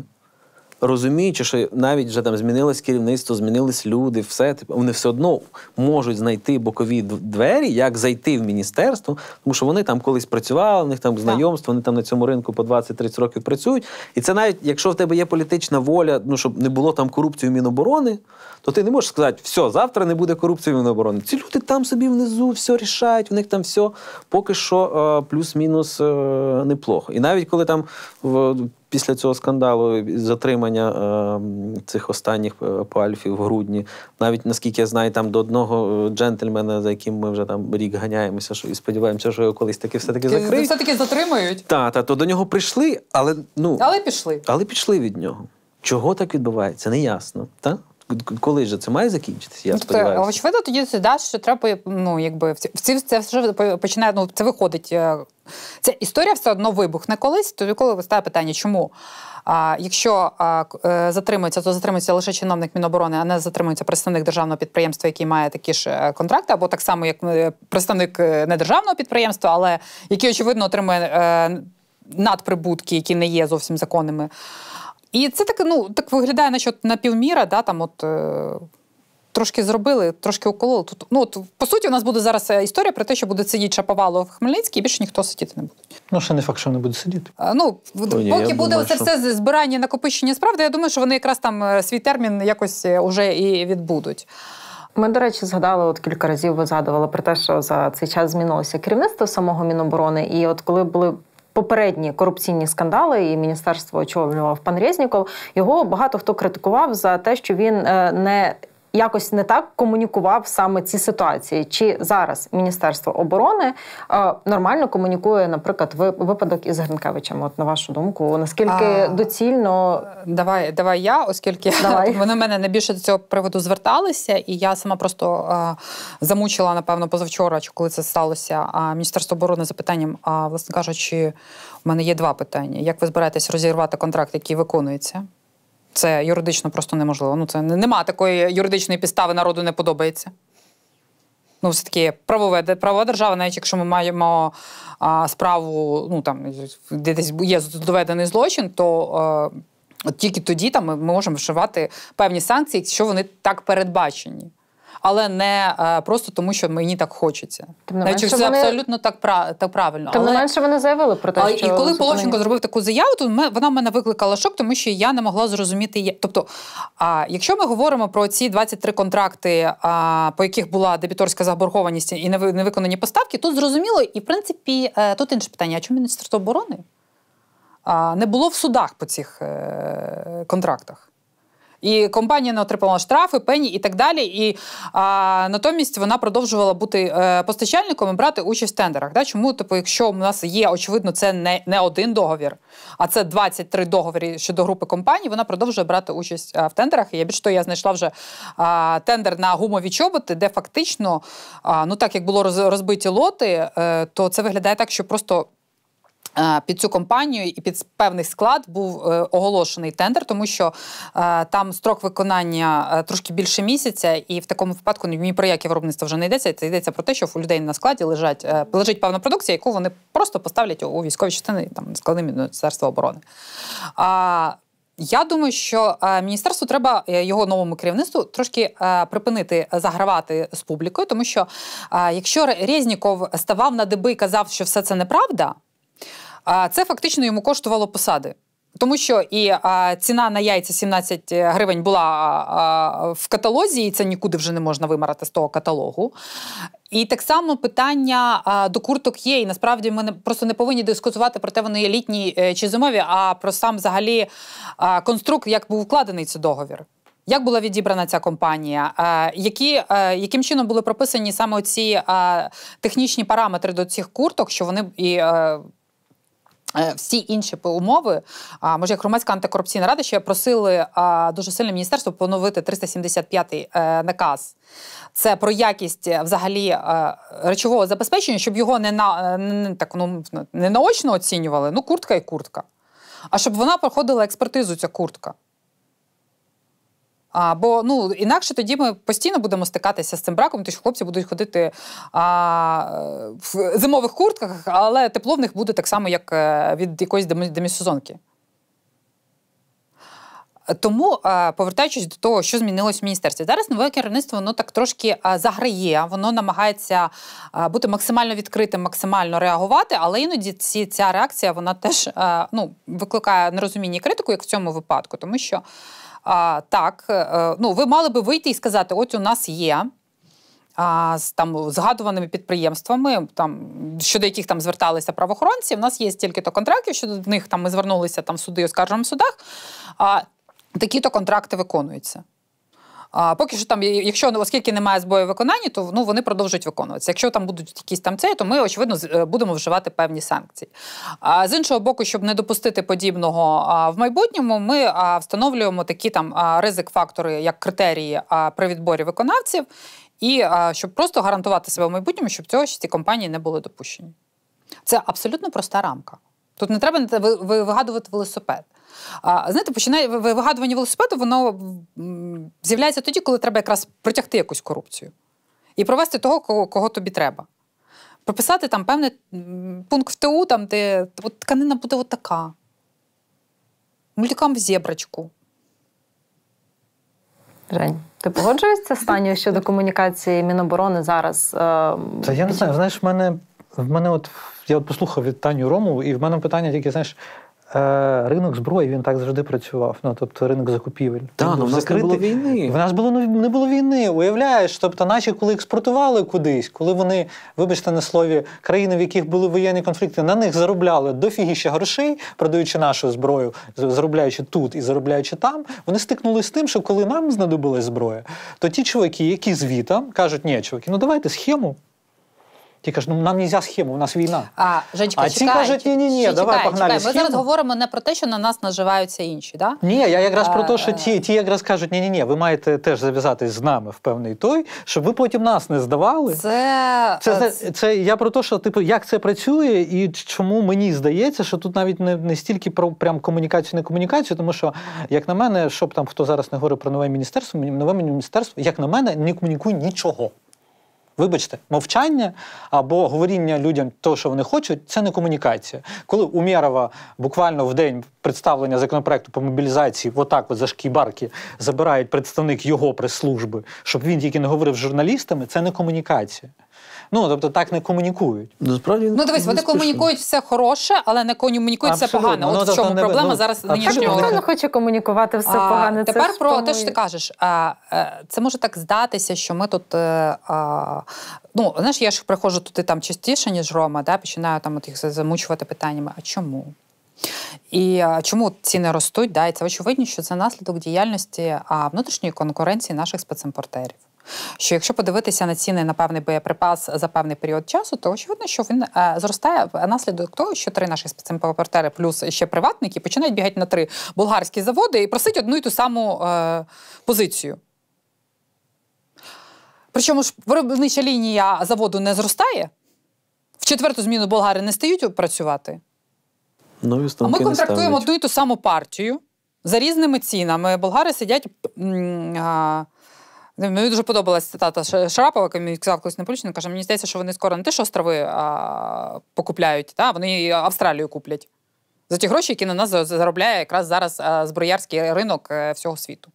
розуміючи, що навіть вже там змінилось керівництво, змінились люди, все типу, вони все одно можуть знайти бокові двері, як зайти в міністерство, тому що вони там колись працювали, у них там знайомство, вони там на цьому ринку по 20-30 років працюють. І це навіть якщо в тебе є політична воля, ну щоб не було там корупції в міноборони, то ти не можеш сказати, все, завтра не буде корупції в міноборони. Ці люди там собі внизу все рішають, у них там все поки що е, плюс-мінус е, неплохо. І навіть коли там в після цього скандалу затримання е, цих останніх е, пальфів в грудні, навіть наскільки я знаю, там до одного е, джентльмена, за яким ми вже там рік ганяємося, що і сподіваємося, що його колись таки все таки закриють. все таки затримають. Та та то до нього прийшли, але ну але пішли. Але пішли від нього. Чого так відбувається? Не ясно Та? коли ж це має закінчитися? Я ну, сподіваюся. очевидно, тоді це да, що треба ну, якби в ці це все починає. Ну це виходить. Е, ця історія все одно вибухне колись. Тоді коли вистає питання, чому? А, Якщо а, е, затримується, то затримується лише чиновник Міноборони, а не затримується представник державного підприємства, який має такі ж е, контракти, або так само, як представник не державного підприємства, але який очевидно отримує надприбутки, які не є зовсім законними. І це так, ну, так виглядає на от на півміра, да, там от. Е... Трошки зробили, трошки укололи. Тут ну от, по суті, у нас буде зараз е, історія про те, що буде сидіти Шаповало в Хмельницькій, і більше ніхто сидіти не буде. Ну ще не факт, що не буде сидіти. А, Ну Ой, поки буде думаю, це що... все збирання накопичення справді. Я думаю, що вони якраз там е, свій термін якось е, уже і відбудуть. Ми, до речі, згадали от кілька разів. Ви згадували про те, що за цей час змінилося керівництво самого Міноборони. І от коли були попередні корупційні скандали, і міністерство очолював пан Резніков, його багато хто критикував за те, що він е, не якось не так комунікував саме ці ситуації. Чи зараз Міністерство оборони е, нормально комунікує, наприклад, випадок із Гринкевичем? От на вашу думку, наскільки а, доцільно давай давай я, оскільки [laughs] давай. вони мене найбільше до цього приводу зверталися, і я сама просто е, замучила напевно позавчора, чи коли це сталося, а е, міністерство оборони запитанням: а е, власне кажучи, у мене є два питання: як ви збираєтесь розірвати контракт, який виконується? Це юридично просто неможливо. Ну, це нема такої юридичної підстави, народу не подобається. Ну, все таки правове правова держава, навіть якщо ми маємо а, справу, ну там де десь є доведений злочин, то а, е, от тільки тоді там ми можемо вшивати певні санкції, якщо вони так передбачені але не е, просто тому, що мені так хочеться. Тим не менше, це вони... абсолютно так пра так правильно. Тим не але... менше вони заявили про те, що... І коли Половченко зробив таку заяву, то ми вона в мене викликала шок, тому що я не могла зрозуміти. Тобто, а, якщо ми говоримо про ці 23 контракти, а, по яких була дебіторська заборгованість і невиконані поставки, тут зрозуміло, і в принципі е, тут інше питання: а чому міністерство оборони? Не було в судах по цих е, контрактах. І компанія не отримала штрафи, пені і так далі. І а, натомість вона продовжувала бути е, постачальником і брати участь в тендерах. Да? Чому, типу, якщо у нас є, очевидно, це не не один договір, а це 23 договори щодо групи компаній, вона продовжує брати участь а, е, в тендерах. І я більш того, я знайшла вже а, тендер на гумові чоботи, де фактично, а, ну так як було розбиті лоти, е, то це виглядає так, що просто Е, під цю компанію і під певний склад був е, оголошений тендер, тому що е, там строк виконання трошки більше місяця, і в такому випадку ні про яке виробництво вже не йдеться. Це йдеться про те, що у людей на складі лежать лежить певна продукція, яку вони просто поставлять у військові частини там склади міністерства оборони. А я думаю, що міністерству треба його новому керівництву трошки припинити загравати з публікою, тому що якщо Резніков ставав на деби і казав, що все це неправда. А це фактично йому коштувало посади. Тому що і а, ціна на яйця 17 гривень була а, в каталозі, і це нікуди вже не можна вимарати з того каталогу. І так само питання а, до курток є. І насправді ми не, просто не повинні дискутувати про те, вони є літні е, чи зимові, а про сам взагалі конструкт, як був вкладений цей договір. Як була відібрана ця компанія? Які, е, Яким чином були прописані саме ці технічні параметри до цих курток, що вони і е, Е, всі інші умови, а може як громадська антикорупційна рада, ще просили дуже сильно міністерство поновити 375-й е, наказ. Це про якість е, взагалі е, речового забезпечення, щоб його не на не, так ну не наочно оцінювали. Ну куртка і куртка. А щоб вона проходила експертизу, ця куртка. А, Бо ну інакше тоді ми постійно будемо стикатися з цим браком, тому що хлопці будуть ходити а, в зимових куртках, але тепло в них буде так само, як е, від якоїсь демісезонки. Тому, е, повертаючись до того, що змінилось в міністерстві, зараз нове керівництво воно так трошки е, заграє, воно намагається бути максимально відкритим, максимально реагувати, але іноді ці, ця реакція вона теж ну, викликає нерозуміння і критику, як в цьому випадку, тому що а, так, е, е, ну ви мали би вийти і сказати: от у нас є. А з там згадуваними підприємствами, там щодо яких там зверталися правоохоронці, У нас є стільки то контрактів, щодо них там ми звернулися там в суди, і оскаржуємо в судах. А такі то контракти виконуються. А поки що там, якщо ну, оскільки немає збою виконання, то ну вони продовжують виконуватися. Якщо там будуть якісь там цей, то ми очевидно е, будемо вживати певні санкції. А з іншого боку, щоб не допустити подібного в майбутньому, ми встановлюємо такі там ризик-фактори, як критерії при відборі виконавців, і щоб просто гарантувати себе в майбутньому, щоб цього ці компанії не були допущені. Це абсолютно проста рамка. Тут не треба вигадувати велосипед. А, Знаєте, починає вигадування велосипеду, воно з'являється тоді, коли треба якраз протягти якусь корупцію і провести того, кого, кого тобі треба. Прописати там певний пункт в ТУ, там, де от тканина буде отака. Мультикам в зєбрачку. Жень, ти погоджуєшся з стані щодо комунікації Міноборони зараз? Е, Та я не знаю, знаєш, в мене в мене от я от послухав від Таню Рому, і в мене питання тільки, знаєш, Е, ринок зброї він так завжди працював. Ну тобто ринок закупівель. Так, ну в нас закритий. не було війни. В нас було не було війни. Уявляєш, тобто, наче коли експортували кудись, коли вони, вибачте, на слові країни, в яких були воєнні конфлікти, на них заробляли дофігіще грошей, продаючи нашу зброю, заробляючи тут і заробляючи там, вони стикнулися з тим, що коли нам знадобилась зброя, то ті чуваки, які звіта, кажуть, ні, чуваки, ну давайте схему. Ті кажуть, ну нам не можна схему, у нас війна. А Женечка, а ці кажуть, ні, ні, ні, давай чекай, погнали. Чекай. Ми схему. зараз говоримо не про те, що на нас наживаються інші. Да? Ні, я якраз а, про те, що ті ті якраз кажуть, ні, ні, ні, ви маєте теж зав'язатись з нами в певний той, щоб ви потім нас не здавали. Це це, е, це, це, я про те, що типу, як це працює, і чому мені здається, що тут навіть не не стільки про прям комунікацію, не комунікацію, тому що, як на мене, щоб там хто зараз не говорить про нове міністерство, нове міністерство, як на мене, не комунікує нічого. Вибачте, мовчання або говоріння людям того, що вони хочуть, це не комунікація. Коли Умєрова буквально в день представлення законопроекту по мобілізації, отак от за шкібарки забирають представник його прес-служби, щоб він тільки не говорив з журналістами, це не комунікація. Ну тобто так не комунікують. Насправді ну дивись, вони комунікують все хороше, але не комунікують все погане. Ну, от в тобто чому проблема ну, зараз ніхто не хоче комунікувати все погане. Тепер про те, що ти кажеш, е, це може так здатися, що ми тут. Е, ну, знаєш, я ж приходжу туди там частіше, ніж Рома, да, починаю там от їх замучувати питаннями: а чому? І а, чому ціни ростуть? Да, І це очевидно, що це наслідок діяльності а, внутрішньої конкуренції наших спецімпортерів що якщо подивитися на ціни на певний боєприпас за певний період часу, то очевидно, що він е, зростає наслідок того, що три наші спецімпортери плюс ще приватники починають бігати на три болгарські заводи і просить одну і ту саму е, позицію. Причому ж виробнича лінія заводу не зростає. В четверту зміну болгари не стають працювати. Нові ну, а ми контрактуємо одну і ту саму партію за різними цінами. Болгари сидять. М- а- Ну, мені дуже подобалась цитата Шарапова, який сказав колись на Польщині, каже, мені здається, що вони скоро не те, що острови а, покупляють, та? вони Австралію куплять. За ті гроші, які на нас заробляє якраз зараз зброярський ринок е, всього світу.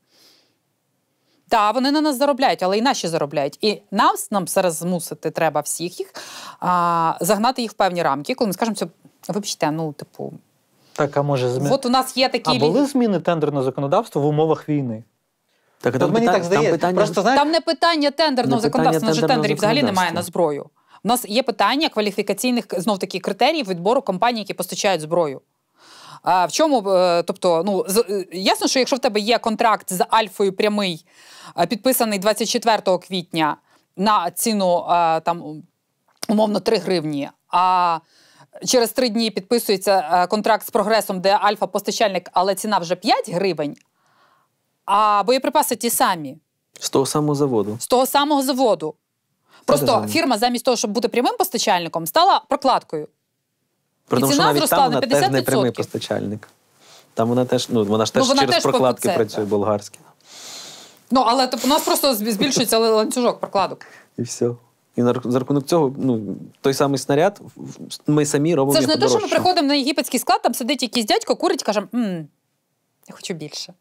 Так, вони на нас заробляють, але і наші заробляють. І нас, нам зараз змусити треба всіх їх а, загнати їх в певні рамки, коли ми скажемо, це вибачте, ну, типу. Так, а може зміни. От у нас є такі. А були зміни тендерного законодавства в умовах війни? Так, там мені питання, так здається. Там, питання... Просто, знає... там не питання тендерного не законодавства, питання тендерного тендерів взагалі немає на зброю. У нас є питання кваліфікаційних знов таки критеріїв відбору компаній, які постачають зброю. А в чому, е, тобто, ну е, ясно, що якщо в тебе є контракт з Альфою прямий, е, підписаний 24 квітня на ціну там умовно 3 гривні, а через 3 дні підписується контракт з прогресом, де Альфа постачальник, але ціна вже 5 гривень, а боєприпаси ті самі. З того самого заводу. З того самого заводу. Просто Це фірма, замість того, щоб бути прямим постачальником, стала прокладкою. При тому, що навіть зросла там на 50%. теж не прямий постачальник. Там вона теж ну, вона ж ну, теж ну, вона через теж прокладки по працює болгарські. Ну, але у нас просто збільшується ланцюжок прокладок. І все. І за рахунок цього, ну той самий снаряд, ми самі робимо. Це ж не те, що ми приходимо на єгипетський склад, там сидить якийсь дядько, курить і каже: я хочу більше.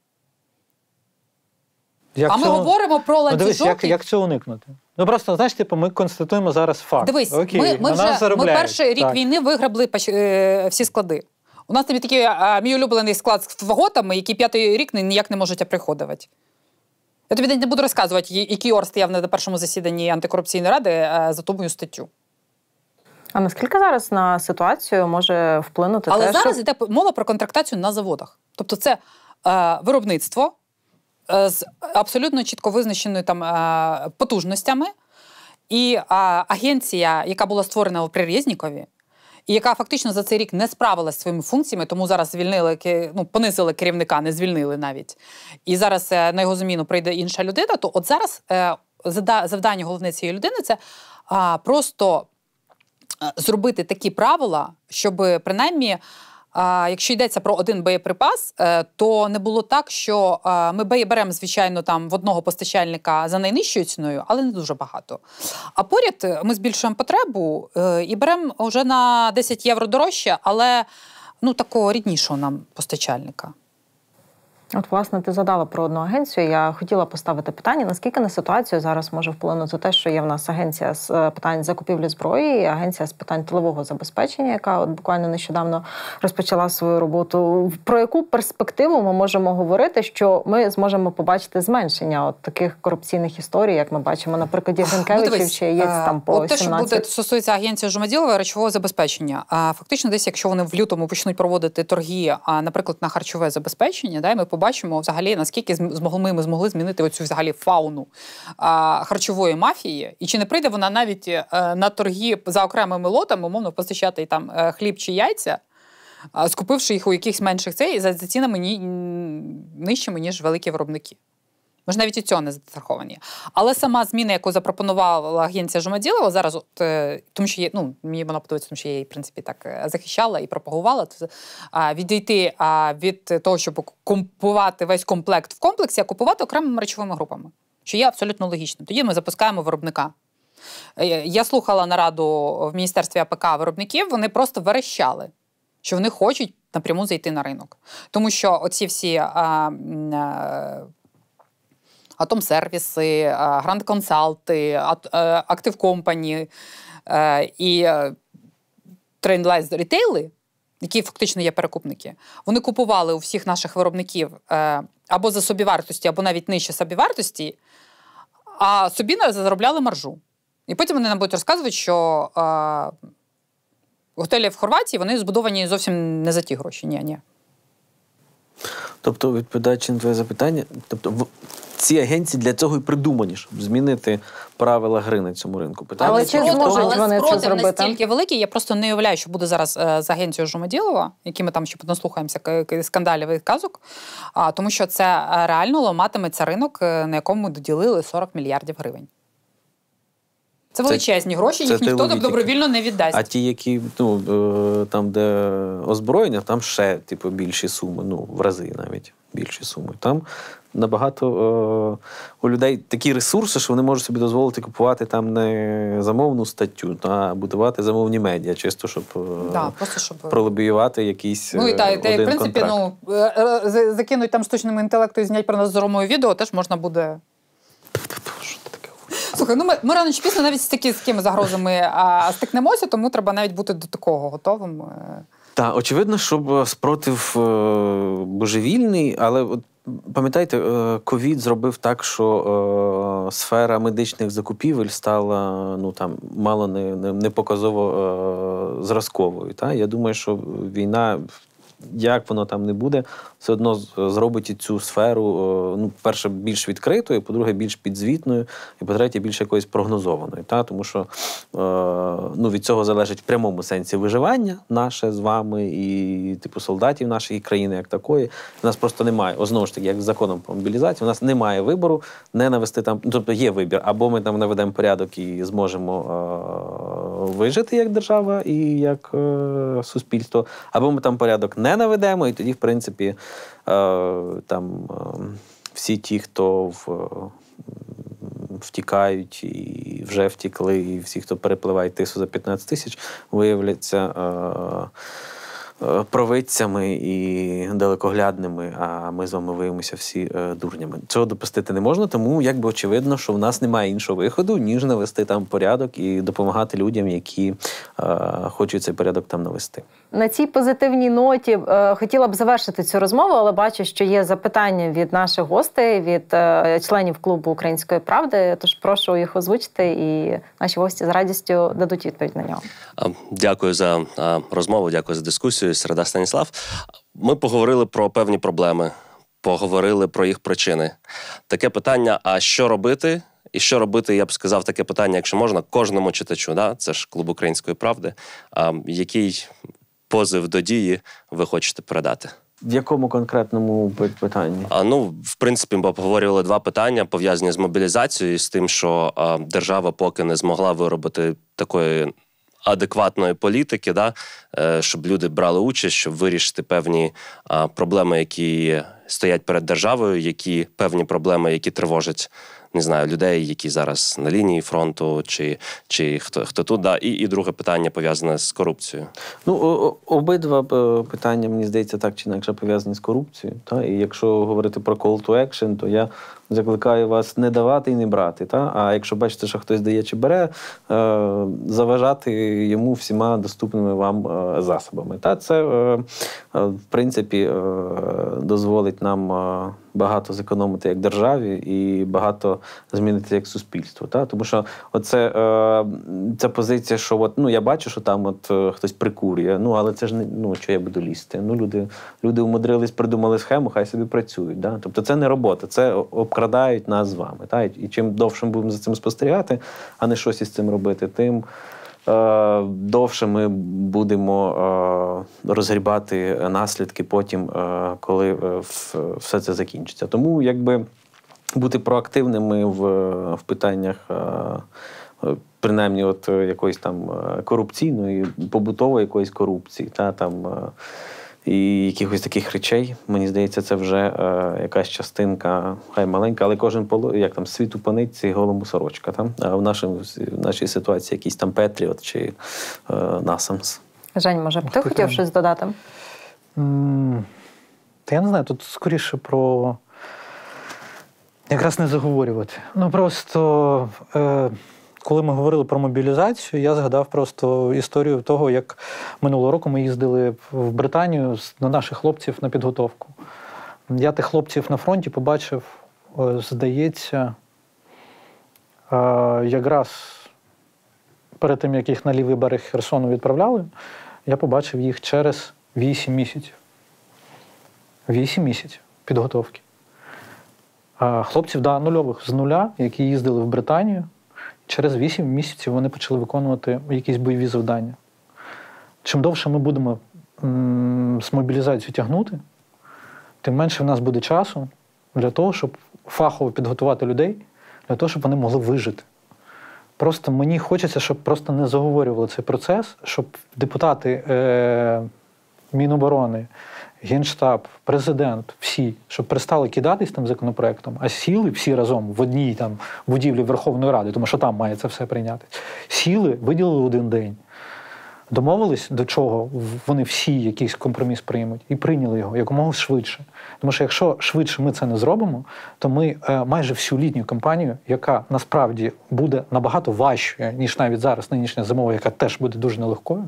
Як а цього... ми говоримо про ну, ланцюжок. дивись, як, як цього уникнути? Ну просто знаєш, типу, ми констатуємо зараз факт. Дивись, Окей, ми, ми вже ми перший рік так. війни виграбли е, всі склади. У нас тобі є такий мій улюблений склад з фаготами, які п'ятий рік ніяк не можуть оприходувати. Я тобі не буду розказувати, який Ор стояв на першому засіданні антикорупційної ради а, за ту мою статтю. А наскільки зараз на ситуацію може вплинути? Але те, зараз що... йде мова про контрактацію на заводах. Тобто, це е, виробництво. Е, з абсолютно чітко визначеною там е, потужностями. І а, агенція, яка була створена у Прирізнікові, і яка фактично за цей рік не справилася своїми функціями, тому зараз звільнили ну, понизили керівника, не звільнили навіть. І зараз е, на його зміну, прийде інша людина. То от зараз завдання головне цієї людини це а, просто зробити такі правила, щоб принаймні. А якщо йдеться про один боєприпас, е, то не було так, що е, ми беремо, звичайно, там в одного постачальника за найнижчою ціною, але не дуже багато. А поряд е, ми збільшуємо потребу і беремо вже на 10 євро дорожче, але ну такого ріднішого нам постачальника. От, власне, ти задала про одну агенцію. Я хотіла поставити питання: наскільки на ситуацію зараз може вплинути те, що є в нас агенція з е, питань закупівлі зброї, і агенція з питань тилового забезпечення, яка от буквально нещодавно розпочала свою роботу. Про яку перспективу ми можемо говорити, що ми зможемо побачити зменшення от таких корупційних історій, як ми бачимо, наприклад, Гринкевичів [clears throat] ну, чи є е, там по от те, що буде стосується агенції жумаділова речового забезпечення. А фактично, десь, якщо вони в лютому почнуть проводити торги, а наприклад, на харчове забезпечення, да, ми побачимо взагалі, наскільки змогли ми, змогли змінити оцю взагалі фауну а, харчової мафії, і чи не прийде вона навіть а, е, на торги за окремими лотами, умовно постачати там е, хліб чи яйця, а, скупивши їх у якихось менших цей за цінами ні, нижчими ніж великі виробники. Ми навіть і цього не застраховані. Але сама зміна, яку запропонувала агенція Жумаділова, зараз, от, е, тому що є, ну, мені вона подобається, тому що я її в принципі, так е, захищала і пропагувала, то, а, відійти а, від того, щоб купувати весь комплект в комплексі, а купувати окремими речовими групами, що є абсолютно логічно. Тоді ми запускаємо виробника. Е, я слухала нараду в Міністерстві АПК виробників, вони просто верещали, що вони хочуть напряму зайти на ринок. Тому що оці всі. А, а Атомсервіси, Гранд Консалти, Актив Компані і Трейнлайз рітейли, які фактично є перекупники, вони купували у всіх наших виробників е, або за собівартості, або навіть нижче собівартості, а собі заробляли маржу. І потім вони нам будуть розказувати, що е, готелі в Хорватії вони збудовані зовсім не за ті гроші. Ні, ні. Тобто, відповідаючи на твоє запитання, тобто в ці агенції для цього і придумані, щоб змінити правила гри на цьому ринку. Питання але чи зможуть вони це зробити? настільки великий, я просто не уявляю, що буде зараз е, з агенцією Жумаділова, які ми там ще наслухаємося скандалів і казок. А тому, що це е, реально ламатиметься ринок, е, на якому доділили 40 мільярдів гривень. Це величезні гроші, їх ніхто так добровільно не віддасть. А ті, які ну е, там, де озброєння, там ще типу, більші суми, ну в рази навіть більші суми. Там набагато о, е, у людей такі ресурси, що вони можуть собі дозволити купувати там не замовну статтю, а будувати замовні медіа, чисто щоб е, да, просто щоб пролобіювати якісь. Ну і та, в принципі, контракт. ну закинуть там штучному інтелекту і знять про нас з відео, теж можна буде. Слухай, ну ми, ми рано чи пізно навіть з такі з такими загрозами а, стикнемося, тому треба навіть бути до такого готовим. Е. Так, очевидно, щоб е, спротив е, божевільний, але от пам'ятаєте, ковід зробив так, що е, сфера медичних закупівель стала ну там мало не не, показово е, зразковою. Та я думаю, що війна. Як воно там не буде, все одно зробить і цю сферу, е, ну, перше, більш відкритою, по-друге, більш підзвітною, і по-третє, більш якоюсь прогнозованою. Та? Тому що е, ну, від цього залежить в прямому сенсі виживання наше з вами, і типу солдатів нашої країни, як такої. У нас просто немає, О, знову ж таки, як з законом про мобілізацію, у нас немає вибору не навести там, ну, тобто є вибір, або ми там наведемо порядок і зможемо е, вижити як держава і як суспільство, або ми там порядок не наведемо, і тоді, в принципі. Е, там е, всі ті, хто в. Е, втікають і вже втікли, і всі, хто перепливає тису за 15 тисяч, виявляться е- провидцями і далекоглядними. А ми з вами виявимося всі дурнями. Цього допустити не можна, тому якби очевидно, що в нас немає іншого виходу, ніж навести там порядок і допомагати людям, які хочуть цей порядок там навести на цій позитивній ноті е, хотіла б завершити цю розмову, але бачу, що є запитання від наших гостей, від е, членів клубу Української правди. Тож прошу їх озвучити, і наші гості з радістю дадуть відповідь на нього. Е, дякую за розмову. Дякую за дискусію. Середа Станіслав. Ми поговорили про певні проблеми, поговорили про їх причини. Таке питання: а що робити? І що робити, я б сказав, таке питання, якщо можна, кожному читачу, да? це ж клуб української правди, який позив до дії ви хочете продати. В якому конкретному питанні? А ну в принципі ми обговорювали два питання пов'язані з мобілізацією, і з тим, що а, держава поки не змогла виробити такої адекватної політики, да, е, щоб люди брали участь, щоб вирішити певні а, проблеми, які стоять перед державою, які певні проблеми, які тривожать не знаю людей, які зараз на лінії фронту, чи чи хто хто тут да і і друге питання пов'язане з корупцією. Ну обидва е, питання мені здається так чи інакше пов'язані з корупцією. Та і якщо говорити про call to action, то я закликаю вас не давати і не брати. Та? А якщо бачите, що хтось дає чи бере, е, заважати йому всіма доступними вам е, засобами. Та це, е, в принципі, дозволить нам. Багато зекономити як державі і багато змінити як суспільство. Та? Тому що оце, е, ця позиція, що от, ну, я бачу, що там от е, хтось прикурює, ну але це ж не ну, що я буду лізти. Ну, Люди люди умудрились, придумали схему, хай собі працюють. Да? Тобто це не робота, це обкрас обкрадають нас з вами. Та? І чим довше ми будемо за цим спостерігати, а не щось із цим робити, тим е, довше ми будемо е, розгрібати наслідки потім, е, коли е, все це закінчиться. Тому якби бути проактивними в в питаннях. Е, принаймні, от якоїсь там е, корупційної, побутової якоїсь корупції, та там і якихось таких речей, мені здається, це вже е, якась частинка, хай маленька, але кожен як там світ у паниці, голому сорочка. Там? А в, нашому, в нашій ситуації якийсь там Петріот чи е, Насамс. Жень, може, б ти хотів там... щось додати? та я не знаю, тут скоріше про. Якраз не заговорювати. Ну просто е, коли ми говорили про мобілізацію, я згадав просто історію того, як минулого року ми їздили в Британію на наших хлопців на підготовку. Я тих хлопців на фронті побачив, е, здається, е, якраз перед тим, як їх на лівий берег Херсону відправляли, я побачив їх через 8 місяців. 8 місяців підготовки. Хлопців да, нульових з нуля, які їздили в Британію через 8 місяців вони почали виконувати якісь бойові завдання. Чим довше ми будемо з мобілізацією тягнути, тим менше в нас буде часу для того, щоб фахово підготувати людей, для того, щоб вони могли вижити. Просто мені хочеться, щоб просто не заговорювали цей процес, щоб депутати е- Міноборони. Генштаб, президент, всі, щоб перестали кидатись тим законопроектом, а сіли всі разом в одній там будівлі Верховної Ради, тому що там має це все прийняти. Сіли, виділили один день домовились, до чого вони всі якийсь компроміс приймуть, і прийняли його якомога швидше. Тому що якщо швидше ми це не зробимо, то ми е, майже всю літню кампанію, яка насправді буде набагато важчою, ніж навіть зараз нинішня зимова, яка теж буде дуже нелегкою,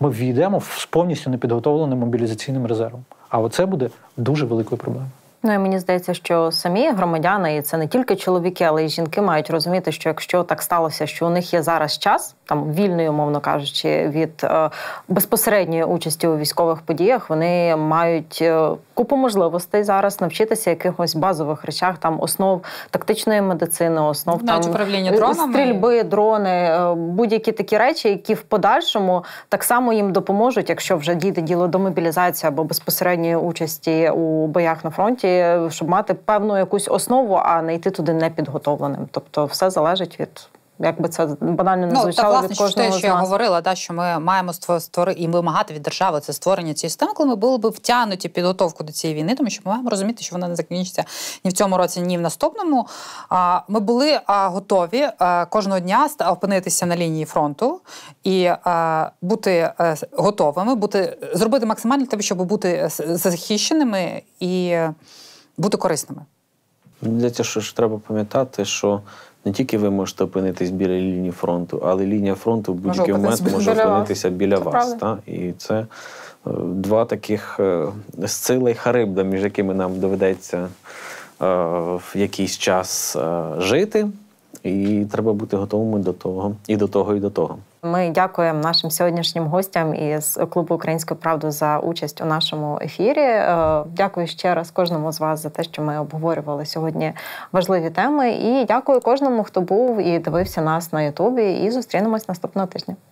ми війдемо з повністю непідготовленим мобілізаційним резервом. А оце буде дуже великою проблемою. Ну і мені здається, що самі громадяни, і це не тільки чоловіки, але й жінки мають розуміти, що якщо так сталося, що у них є зараз час, там вільний, умовно кажучи, від е, безпосередньої участі у військових подіях, вони мають е, купу можливостей зараз навчитися якихось базових речах, там основ тактичної медицини, основ Навіть там управління дронами. стрільби, дрони, е, будь-які такі речі, які в подальшому так само їм допоможуть, якщо вже дійде діло до мобілізації або безпосередньої участі у боях на фронті щоб мати певну якусь основу, а не йти туди непідготовленим. Тобто, все залежить від Якби це банально не ну, звучало та, власне, від кожного те, що я говорила, та що ми маємо створити і вимагати від держави це створення цієї системи, коли ми були б втягнуті підготовку до цієї війни, тому що ми маємо розуміти, що вона не закінчиться ні в цьому році, ні в наступному. Ми були готові кожного дня опинитися на лінії фронту і бути е, готовими, бути зробити максимально для того, щоб бути захищеними і бути корисними. Для цього ж треба пам'ятати, що не тільки ви можете опинитись біля лінії фронту, але лінія фронту в будь-який момент може опинитися біля це вас. Та? І це е, два таких е, сила і харибда, між якими нам доведеться е, в якийсь час жити. І треба бути готовими до того, і до того, і до того. Ми дякуємо нашим сьогоднішнім гостям із клубу Української правди за участь у нашому ефірі. Е, дякую ще раз кожному з вас за те, що ми обговорювали сьогодні важливі теми. І дякую кожному, хто був і дивився нас на Ютубі. І зустрінемось наступного тижня.